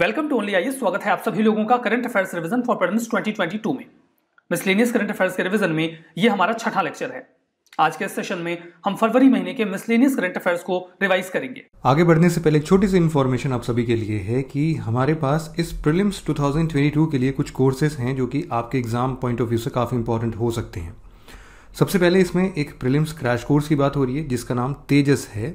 welcome to only आइए स्वागत है आप सभी लोगों का current affairs revision for parents 2022 में मिसलेनियस करंट अफेयर्स के रिवीजन में ये हमारा छठा लेक्चर है आज के सेशन में हम फरवरी महीने के मिसलेनियस करंट अफेयर्स को रिवाइज करेंगे आगे बढ़ने से पहले छोटी सी इन्फॉर्मेशन आप सभी के लिए है कि हमारे पास इस प्रिलिम्स 2022 के लिए कुछ कोर्सेज हैं जो कि आपके एग्जाम पॉइंट ऑफ व्यू से काफ़ी इंपॉर्टेंट हो सकते हैं सबसे पहले इसमें एक प्रिलिम्स क्रैश कोर्स की बात हो रही है जिसका नाम तेजस है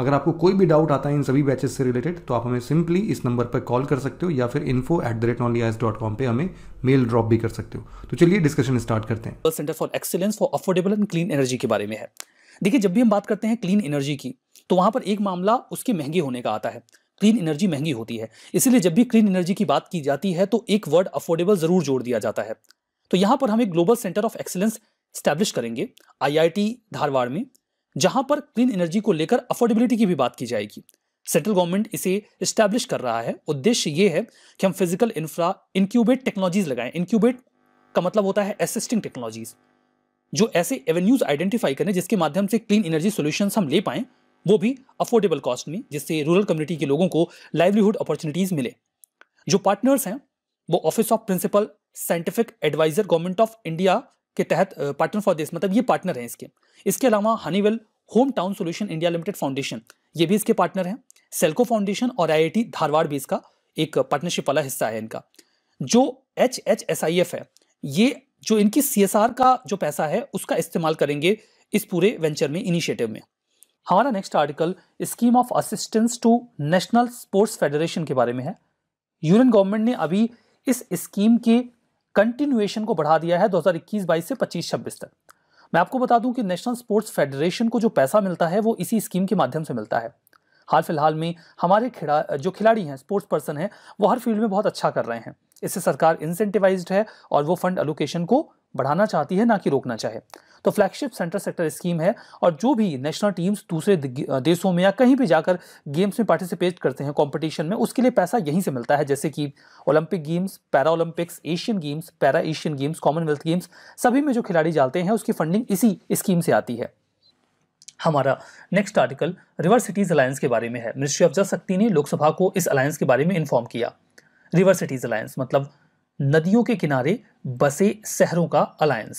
अगर आपको कोई भी डाउट आता है इन सभी बैचेस से रिलेटेड तो आप हमें सिंपली इस नंबर पर कॉल कर सकते हो या फिर info at the rate only S dot com पर हमें मेल ड्रॉप भी कर सकते हो तो चलिए डिस्कशन स्टार्ट करते हैं centre for excellence for affordable and clean energy के बारे में है देखिए जब भी हम बात करते हैं क्लीन एनर्जी की तो वहाँ पर एक मामला उसके महंगे होने का आता है क्लीन एनर्जी महंगी होती है इसीलिए जब भी क्लीन एनर्जी की बात की जाती है तो एक वर्ड अफोर्डेबल ज़रूर जोड़ दिया जाता है तो यहाँ पर हम एक global centre of excellence establish करेंगे आईआईटी धारवाड़ में जहां पर क्लीन एनर्जी को लेकर अफोर्डेबिलिटी की भी बात की जाएगी सेंट्रल गवर्नमेंट इसे इस्टेब्लिश कर रहा है उद्देश्य ये है कि हम फिजिकल इंफ्रा इंक्यूबेट टेक्नोलॉजीज लगाएं इंक्यूबेट का मतलब होता है असिस्टिंग टेक्नोलॉजीज जो ऐसे एवेन्यूज आइडेंटिफाई करें जिसके माध्यम से क्लीन एनर्जी सोल्यूशन हम ले पाएं वो भी अफोर्डेबल कॉस्ट में जिससे रूरल कम्युनिटी के लोगों को लाइवलीहुड अपॉर्चुनिटीज मिले जो पार्टनर्स हैं वो office of principal scientific advisor government of India के तहत पार्टनर फॉर दिस मतलब ये पार्टनर हैं इसके इसके अलावा Honeywell home town solution India limited foundation ये भी इसके पार्टनर हैं सेल्को फाउंडेशन और आई धारवाड़ भी इसका एक पार्टनरशिप वाला हिस्सा है इनका जो H H S I F है ये जो इनकी सी एस आर का जो पैसा है उसका इस्तेमाल करेंगे इस पूरे वेंचर में इनिशिएटिव में हमारा next article scheme of assistance to national sports federation के बारे में है यूनियन गवर्नमेंट ने अभी इस स्कीम के कंटिन्यूएशन को बढ़ा दिया है दो हजार से पच्चीस छब्बीस तक मैं आपको बता दूं कि नेशनल स्पोर्ट्स फेडरेशन को जो पैसा मिलता है वो इसी स्कीम के माध्यम से मिलता है हाल फिलहाल में हमारे खिला जो खिलाड़ी हैं स्पोर्ट्स पर्सन हैं वो हर फील्ड में बहुत अच्छा कर रहे हैं इससे सरकार इंसेंटिवाइज है और वो फंड एलोकेशन को बढ़ाना चाहती है ना कि रोकना चाहे तो फ्लैगशिप सेंटर सेक्टर स्कीम है और जो भी नेशनल टीम्स दूसरे देशों में या कहीं भी जाकर गेम्स में पार्टिसिपेट करते हैं कॉम्पिटिशन में उसके लिए पैसा यहीं से मिलता है जैसे कि Olympic games para Olympics Asian games para Asian games Commonwealth games सभी में जो खिलाड़ी जाते हैं उसकी फंडिंग इसी स्कीम से आती है हमारा next article river cities alliance के बारे में है मिनिस्ट्री ऑफ जल शक्ति ने लोकसभा को इस अलायंस के बारे में इन्फॉर्म किया रिवर सिटीज़ अलायंस मतलब नदियों के किनारे बसे शहरों का अलायंस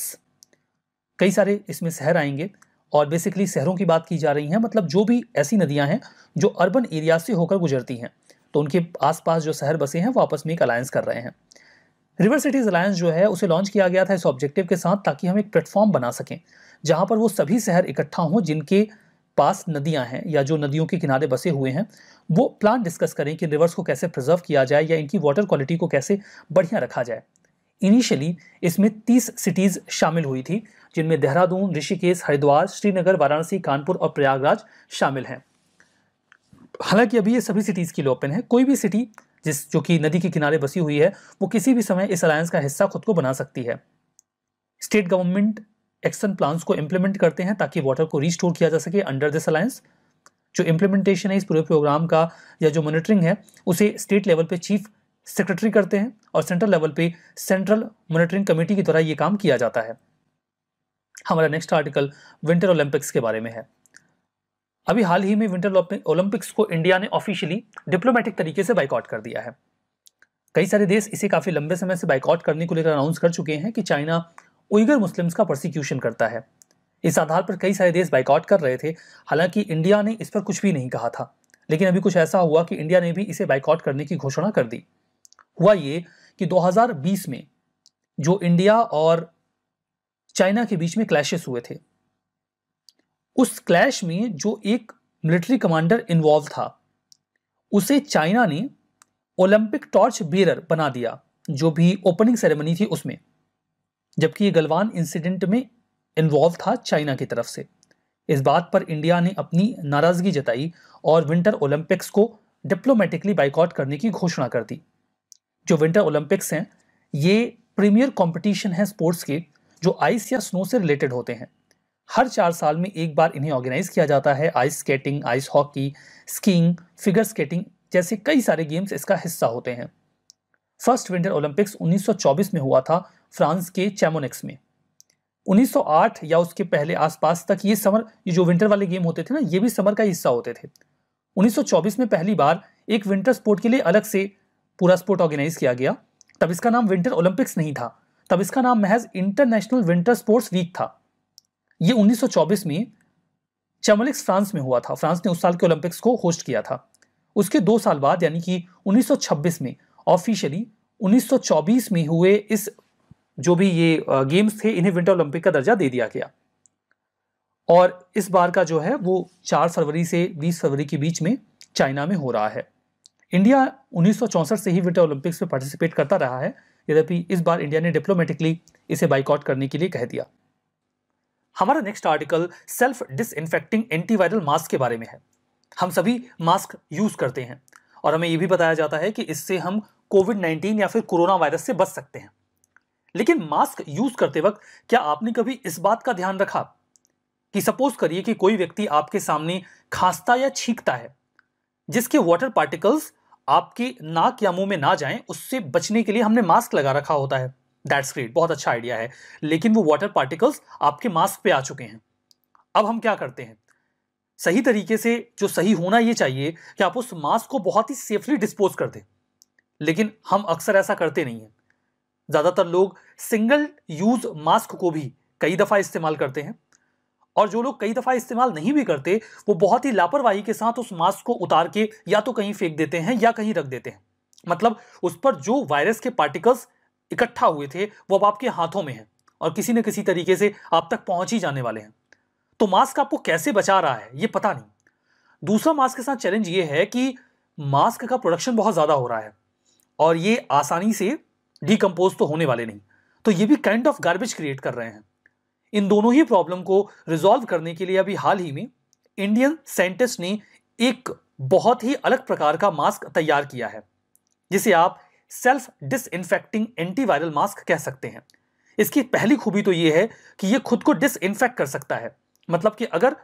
कई सारे इसमें शहर आएंगे और बेसिकली शहरों की बात की जा रही है मतलब जो भी ऐसी नदियां हैं जो अर्बन एरिया से होकर गुजरती हैं तो उनके आसपास जो शहर बसे हैं वो आपस में एक अलायंस कर रहे हैं रिवर सिटीज़ अलायंस जो है उसे लॉन्च किया गया था इस ऑब्जेक्टिव के साथ ताकि हम एक प्लेटफॉर्म बना सकें जहां पर वो सभी शहर इकट्ठा हों जिनके पास नदियां हैं या जो नदियों के किनारे बसे हुए हैं वो प्लान डिस्कस करें कि रिवर्स को कैसे प्रिजर्व किया जाए या इनकी वाटर क्वालिटी को कैसे बढ़िया रखा जाए इनिशियली इसमें 30 सिटीज़ शामिल हुई थी जिनमें देहरादून ऋषिकेश हरिद्वार श्रीनगर वाराणसी कानपुर और प्रयागराज शामिल हैं हालांकि अभी ये सभी सिटीज़ के लिए ओपन है कोई भी सिटी जिस जो कि नदी के किनारे बसी हुई है वो किसी भी समय इस अलायंस का हिस्सा खुद को बना सकती है स्टेट गवर्नमेंट एक्शन प्लान्स को इम्प्लीमेंट करते हैं ताकि वाटर को रिस्टोर किया जा सके अंडर दिस अलायंस जो इम्प्लीमेंटेशन है इस पूरे प्रोग्राम का या जो मॉनिटरिंग है उसे स्टेट लेवल पे चीफ सेक्रेटरी करते हैं और सेंट्रल लेवल पे सेंट्रल मॉनिटरिंग कमेटी के द्वारा ये काम किया जाता है हमारा नेक्स्ट आर्टिकल विंटर ओलंपिक्स के बारे में है अभी हाल ही में विंटर ओलंपिक्स को इंडिया ने ऑफिशियली डिप्लोमेटिक तरीके से बाइकआउट कर दिया है कई सारे देश इसे काफ़ी लंबे समय से बाइकआउट करने को लेकर अनाउंस कर चुके हैं कि चाइना उइगर मुस्लिम्स का प्रोसिक्यूशन करता है इस आधार पर कई सारे देश बाइकआउट कर रहे थे हालांकि इंडिया ने इस पर कुछ भी नहीं कहा था लेकिन अभी कुछ ऐसा हुआ कि इंडिया ने भी इसे बाइकआउट करने की घोषणा कर दी हुआ ये कि 2020 में जो इंडिया और चाइना के बीच में क्लैशेस हुए थे उस क्लैश में जो एक मिलिट्री कमांडर इन्वॉल्व था उसे चाइना ने ओलंपिक टॉर्च बेरर बना दिया जो भी ओपनिंग सेरेमनी थी उसमें जबकि ये गलवान इंसिडेंट में इन्वॉल्व था चाइना की तरफ से इस बात पर इंडिया ने अपनी नाराज़गी जताई और विंटर ओलंपिक्स को डिप्लोमेटिकली बाइकआउट करने की घोषणा कर दी जो विंटर ओलंपिक्स हैं ये प्रीमियर कंपटीशन है स्पोर्ट्स के जो आइस या स्नो से रिलेटेड होते हैं हर चार साल में एक बार इन्हें ऑर्गेनाइज किया जाता है ice skating ice hockey skiing figure skating जैसे कई सारे गेम्स इसका हिस्सा होते हैं फर्स्ट विंटर ओलंपिक्स 1924 में हुआ था फ्रांस के चैमोनेक्स में 1908 या उसके पहले आसपास तक ये समर ये जो विंटर वाले गेम होते थे ना ये भी समर का हिस्सा होते थे 1924 में पहली बार एक विंटर स्पोर्ट के लिए अलग से पूरा स्पोर्ट ऑर्गेनाइज किया गया तब इसका नाम विंटर ओलंपिक्स नहीं था तब इसका नाम महज इंटरनेशनल विंटर स्पोर्ट्स वीक था ये 1924 में चमलिक्स फ्रांस में हुआ था फ्रांस ने उस साल के ओलंपिक्स को होस्ट किया था उसके दो साल बाद यानी कि 1926 में ऑफिशियली 1924 में हुए इस जो भी ये गेम्स थे इन्हें विंटर ओलंपिक का दर्जा दे दिया गया और इस बार का जो है वो चार फरवरी से बीस फरवरी के बीच में चाइना में हो रहा है इंडिया उन्नीस से ही विंटर ओलंपिक्स में पार्टिसिपेट करता रहा है यद्यपि इस बार इंडिया ने डिप्लोमेटिकली इसे बाइकआउट करने के लिए कह दिया हमारा next article self disinfecting antiviral mask के बारे में है हम सभी मास्क यूज करते हैं और हमें ये भी बताया जाता है कि इससे हम कोविड 19 या फिर कोरोना वायरस से बच सकते हैं लेकिन मास्क यूज करते वक्त क्या आपने कभी इस बात का ध्यान रखा कि सपोज करिए कि कोई व्यक्ति आपके सामने खांसता या छींकता है जिसके वाटर पार्टिकल्स आपके नाक या मुंह में ना जाएं उससे बचने के लिए हमने मास्क लगा रखा होता है दैट्स ग्रेट बहुत अच्छा आइडिया है लेकिन वो वाटर पार्टिकल्स आपके मास्क पे आ चुके हैं अब हम क्या करते हैं सही तरीके से जो सही होना ये चाहिए कि आप उस मास्क को बहुत ही सेफली डिस्पोज कर दें लेकिन हम अक्सर ऐसा करते नहीं हैं ज़्यादातर लोग सिंगल यूज़ मास्क को भी कई दफ़ा इस्तेमाल करते हैं और जो लोग कई दफ़ा इस्तेमाल नहीं भी करते वो बहुत ही लापरवाही के साथ उस मास्क को उतार के या तो कहीं फेंक देते हैं या कहीं रख देते हैं मतलब उस पर जो वायरस के पार्टिकल्स इकट्ठा हुए थे वो अब आपके हाथों में हैं और किसी न किसी तरीके से आप तक पहुंच ही जाने वाले हैं तो मास्क आपको कैसे बचा रहा है ये पता नहीं दूसरा मास्क के साथ चैलेंज ये है कि मास्क का प्रोडक्शन बहुत ज़्यादा हो रहा है और ये आसानी से डीकम्पोज तो होने वाले नहीं तो ये भी काइंड ऑफ गार्बेज क्रिएट कर रहे हैं इन दोनों ही प्रॉब्लम को रिजॉल्व करने के लिए अभी हाल ही में इंडियन साइंटिस्ट ने एक बहुत ही अलग प्रकार का मास्क तैयार किया है जिसे आप self disinfecting antiviral mask कह सकते हैं इसकी पहली खूबी तो ये है कि ये खुद को डिसइनफेक्ट कर सकता है मतलब कि अगर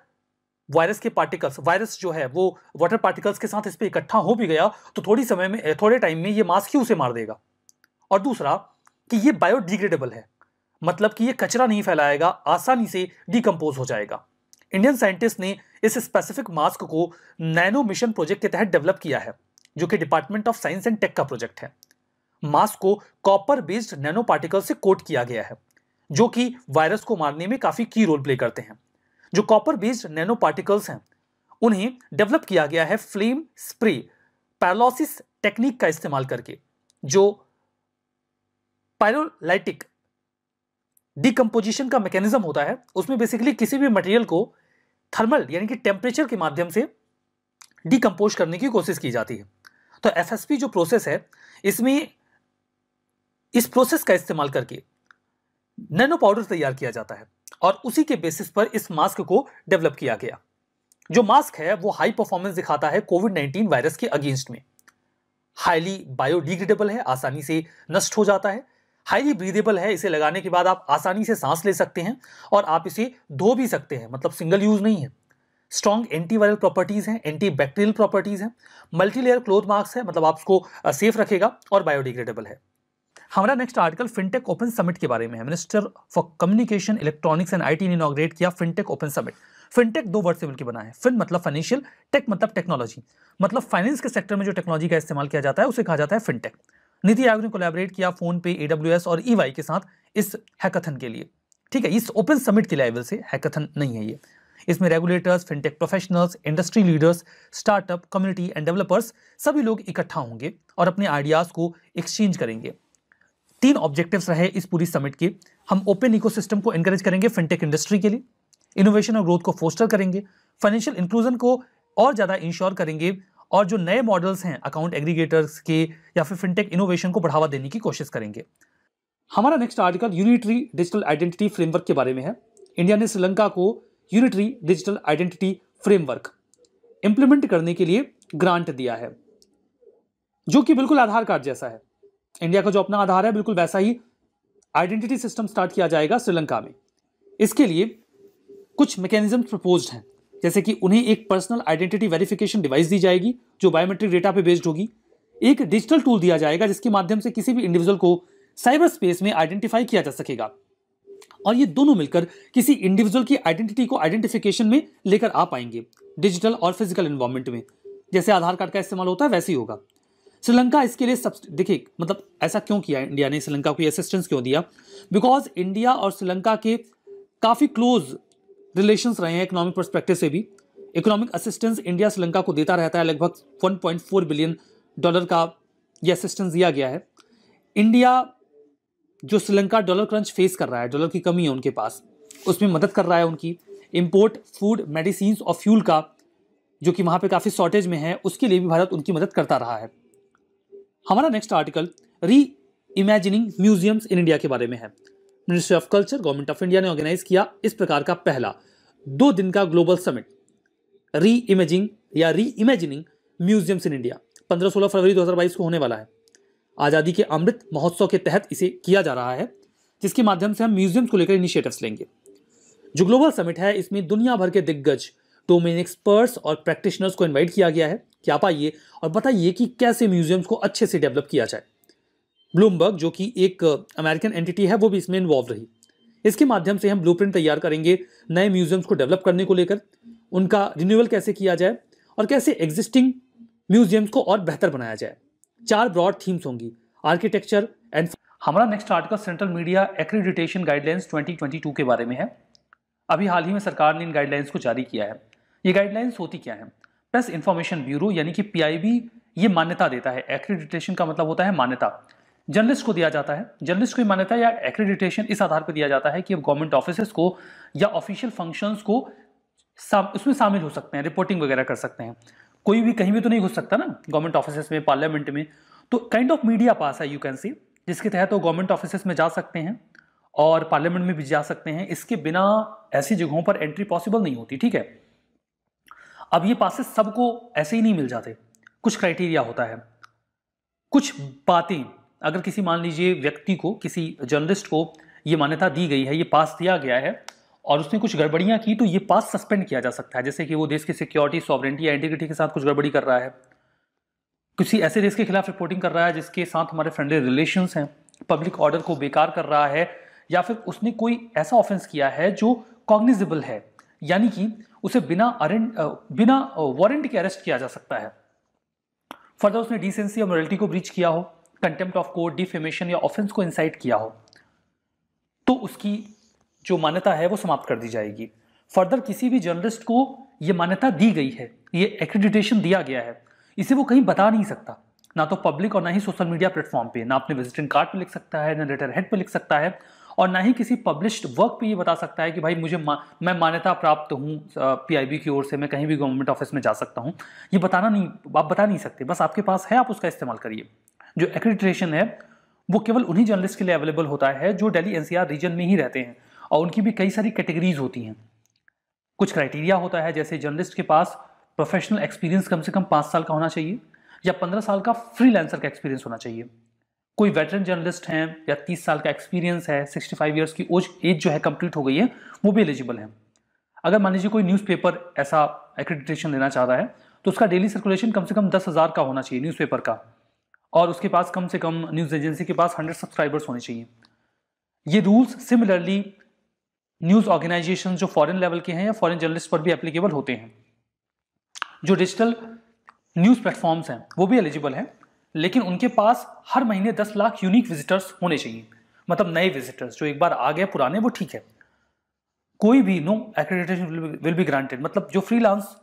वायरस के पार्टिकल्स वायरस जो है वो वाटर पार्टिकल्स के साथ इस पर इकट्ठा हो भी गया तो थोड़ी समय में थोड़े टाइम में ये मास्क ही उसे मार देगा और दूसरा कि ये बायोडिग्रेडेबल है मतलब कि ये कचरा नहीं फैलाएगा आसानी से डिकम्पोज हो जाएगा इंडियन साइंटिस्ट ने इस स्पेसिफिक मास्क को नैनो मिशन प्रोजेक्ट के तहत डेवलप किया है जो कि department of science and tech का प्रोजेक्ट है मास्क को कॉपर बेस्ड नैनो पार्टिकल से कोट किया गया है जो कि वायरस को मारने में काफ़ी की रोल प्ले करते हैं जो कॉपर बेस्ड नैनो पार्टिकल्स हैं उन्हें डेवलप किया गया है फ्लेम स्प्रे पैरलॉसिस टेक्निक का इस्तेमाल करके जो पायरोलाइटिक डिकम्पोजिशन का मैकेनिज्म होता है उसमें बेसिकली किसी भी मटेरियल को थर्मल यानी कि टेम्परेचर के माध्यम से डिकम्पोज करने की कोशिश की जाती है तो एफएसपी जो प्रोसेस है इसमें इस प्रोसेस का इस्तेमाल करके नैनो पाउडर तैयार किया जाता है और उसी के बेसिस पर इस मास्क को डेवलप किया गया जो मास्क है वो हाई परफॉर्मेंस दिखाता है कोविड नाइन्टीन वायरस के अगेंस्ट में हाईली बायोडिग्रेडेबल है आसानी से नष्ट हो जाता है हाईली ब्रीदेबल है इसे लगाने के बाद आप आसानी से सांस ले सकते हैं और आप इसे धो भी सकते हैं मतलब सिंगल यूज़ नहीं है स्ट्रॉन्ग एंटीवायरल प्रॉपर्टीज़ हैं एंटी बैक्टीरियल प्रॉपर्टीज़ हैं मल्टीलेयर क्लोथ मार्क्स है मतलब आप उसको सेफ रखेगा और बायोडिग्रेडेबल है हमारा next article fintech open summit के बारे में है minister for communication electronics and IT ने इनोग्रेट किया फिनटेक ओपन समिट फिनटेक दो वर्ड से मिलकर बना है फिन मतलब फाइनेंशियल टेक मतलब टेक्नोलॉजी मतलब फाइनेंस के सेक्टर में जो टेक्नोलॉजी का इस्तेमाल किया जाता है उसे कहा जाता है फिनटेक नीति आयोग ने कोलैबोरेट किया फोन पे एडब्ल्यूएस और ईवाई e के साथ इस हैकथन के लिए ठीक है इस ओपन समिट के लेवल से हैकथन नहीं है ये इसमें regulators fintech professionals industry leaders startup community and developers सभी लोग इकट्ठा होंगे और अपने आइडियाज़ को एक्सचेंज करेंगे तीन ऑब्जेक्टिव्स रहे इस पूरी समिट के हम ओपन इकोसिस्टम को एनकरेज करेंगे फिनटेक इंडस्ट्री के लिए इनोवेशन और ग्रोथ को फोस्टर करेंगे फाइनेंशियल इंक्लूजन को और ज़्यादा इंश्योर करेंगे और जो नए मॉडल्स हैं अकाउंट एग्रीगेटर्स के या फिर फिनटेक इनोवेशन को बढ़ावा देने की कोशिश करेंगे हमारा next article unitary digital identity framework के बारे में है इंडिया ने श्रीलंका को unitary digital identity framework implement करने के लिए ग्रांट दिया है जो कि बिल्कुल आधार कार्ड जैसा है इंडिया का जो अपना आधार है बिल्कुल वैसा ही आइडेंटिटी सिस्टम स्टार्ट किया जाएगा श्रीलंका में इसके लिए कुछ मैकेनिज्म प्रपोज हैं जैसे कि उन्हें एक पर्सनल आइडेंटिटी वेरिफिकेशन डिवाइस दी जाएगी जो बायोमेट्रिक डेटा पे बेस्ड होगी एक डिजिटल टूल दिया जाएगा जिसके माध्यम से किसी भी इंडिविजुअल को साइबर स्पेस में आइडेंटिफाई किया जा सकेगा और ये दोनों मिलकर किसी इंडिविजुअल की आइडेंटिटी को आइडेंटिफिकेशन में लेकर आ पाएंगे डिजिटल और फिजिकल इन्वायरमेंट में जैसे आधार कार्ड का इस्तेमाल होता है वैसे ही होगा श्रीलंका इसके लिए सब देखिए मतलब ऐसा क्यों किया इंडिया ने श्रीलंका को असिस्टेंस क्यों दिया बिकॉज इंडिया और श्रीलंका के काफ़ी क्लोज रिलेशन रहे हैं इकोनॉमिक परस्पेक्टिव से भी इकोनॉमिक असिस्टेंस इंडिया श्रीलंका को देता रहता है लगभग 1.4 बिलियन डॉलर का ये असिस्टेंस दिया गया है इंडिया जो श्रीलंका डॉलर क्रंच फेस कर रहा है डॉलर की कमी है उनके पास उसमें मदद कर रहा है उनकी इम्पोर्ट फूड मेडिसिन और फ्यूल का जो कि वहाँ पे काफ़ी शॉर्टेज में है उसके लिए भी भारत उनकी मदद करता रहा है हमारा next article reimagining museums in India के बारे में है ministry of culture government of India ने ऑर्गेनाइज किया इस प्रकार का पहला दो दिन का ग्लोबल समिट री इमेजिंग या reimagining museums in India 15-16 फरवरी 2022 को होने वाला है आज़ादी के अमृत महोत्सव के तहत इसे किया जा रहा है जिसके माध्यम से हम म्यूजियम्स को लेकर इनिशिएटिव्स लेंगे जो ग्लोबल समिट है इसमें दुनिया भर के दिग्गज डोमेन एक्सपर्ट्स और प्रैक्टिशनर्स को इन्वाइट किया गया है क्या पाइए और बताइए कि कैसे म्यूजियम्स को अच्छे से डेवलप किया जाए ब्लूमबर्ग जो कि एक अमेरिकन एंटिटी है वो भी इसमें इन्वॉल्व रही इसके माध्यम से हम ब्लू तैयार करेंगे नए म्यूजियम्स को डेवलप करने को लेकर उनका रिन्यूअल कैसे किया जाए और कैसे एग्जिस्टिंग म्यूजियम्स को और बेहतर बनाया जाए चार ब्रॉड थीम्स होंगी आर्किटेक्चर एंड हमारा next article central media accreditation guidelines 2022 के बारे में है अभी हाल ही में सरकार ने इन गाइडलाइंस को जारी किया है ये गाइडलाइंस होती क्या है प्रेस इंफॉर्मेशन ब्यूरो यानी कि पी ये मान्यता देता है एक्रीडिटेशन का मतलब होता है मान्यता जर्नलिस्ट को दिया जाता है जर्नलिस्ट को मान्यता या एक्रेडिटेशन इस आधार पर दिया जाता है कि अब गवर्नमेंट ऑफिस को या ऑफिशियल फंक्शंस को उसमें शामिल हो सकते हैं रिपोर्टिंग वगैरह कर सकते हैं कोई भी कहीं भी तो नहीं घुस सकता ना गवर्नमेंट ऑफिस में पार्लियामेंट में तो काइंड ऑफ मीडिया पास है यू कैन सी जिसके तहत वो गवर्नमेंट ऑफिस में जा सकते हैं और पार्लियामेंट में भी जा सकते हैं इसके बिना ऐसी जगहों पर एंट्री पॉसिबल नहीं होती ठीक है अब ये पासेस सबको ऐसे ही नहीं मिल जाते कुछ क्राइटेरिया होता है कुछ बातें अगर किसी मान लीजिए व्यक्ति को किसी जर्नलिस्ट को ये मान्यता दी गई है ये पास दिया गया है और उसने कुछ गड़बड़ियाँ की तो ये पास सस्पेंड किया जा सकता है जैसे कि वो देश की सिक्योरिटी सॉवरेंटी या इंटीग्रिटी के साथ कुछ गड़बड़ी कर रहा है किसी ऐसे देश के खिलाफ रिपोर्टिंग कर रहा है जिसके साथ हमारे फ्रेंडली रिलेशन हैं पब्लिक ऑर्डर को बेकार कर रहा है या फिर उसने कोई ऐसा ऑफेंस किया है जो कॉग्निजिबल है यानी कि उसे बिना अरेंट बिना वारंट के अरेस्ट किया जा सकता है फर्दर उसने डिसेंसी और मोरलिटी को ब्रीच किया हो कंटेम्प्ट ऑफ कोर्ट डिफेमेशन या ऑफेंस को इंसाइट किया हो तो उसकी जो मान्यता है वो समाप्त कर दी जाएगी फर्दर किसी भी जर्नलिस्ट को ये मान्यता दी गई है ये एक्रेडिटेशन दिया गया है इसे वो कहीं बता नहीं सकता ना तो पब्लिक और ना ही सोशल मीडिया प्लेटफॉर्म पे ना अपने विजिटिंग कार्ड पे लिख सकता है ना लेटर हेड पे लिख सकता है और ना ही किसी पब्लिश्ड वर्क पे ये बता सकता है कि भाई मुझे मा, मैं मान्यता प्राप्त हूँ पीआईबी की ओर से मैं कहीं भी गवर्नमेंट ऑफिस में जा सकता हूँ ये बताना नहीं आप बता नहीं सकते बस आपके पास है आप उसका इस्तेमाल करिए जो एक्रीडिटेशन है वो केवल उन्हीं जर्नलिस्ट के लिए अवेलेबल होता है जो डेली एनसीआर रीजन में ही रहते हैं और उनकी भी कई सारी कैटेगरीज होती हैं कुछ क्राइटेरिया होता है जैसे जर्नलिस्ट के पास प्रोफेशनल एक्सपीरियंस कम से कम पाँच साल का होना चाहिए या पंद्रह साल का फ्रीलांसर का एक्सपीरियंस होना चाहिए कोई वेटरन जर्नलिस्ट हैं या तीस साल का एक्सपीरियंस है सिक्सटी फाइव ईयर्स की एज जो है कंप्लीट हो गई है वो भी एलिजिबल है अगर मान लीजिए कोई न्यूज़पेपर ऐसा एक्रेडिटेशन लेना चाह रहा है तो उसका डेली सर्कुलेशन कम से कम दस हज़ार का होना चाहिए न्यूज़पेपर का और उसके पास कम से कम न्यूज़ एजेंसी के पास हंड्रेड सब्सक्राइबर्स होने चाहिए ये रूल्स सिमिलरली न्यूज़ ऑर्गेनाइजेशन जो फॉरेन लेवल के हैं या फॉरेन जर्नलिस्ट पर भी एप्लीकेबल होते हैं जो डिजिटल न्यूज़ प्लेटफॉर्म्स हैं वो भी एलिजिबल हैं लेकिन उनके पास हर महीने दस लाख यूनिक विजिटर्स होने चाहिए मतलब नए विजिटर्स जो एक बार आ गए पुराने वो ठीक है कोई भी no accreditation will be granted मतलब जो फ्रीलांस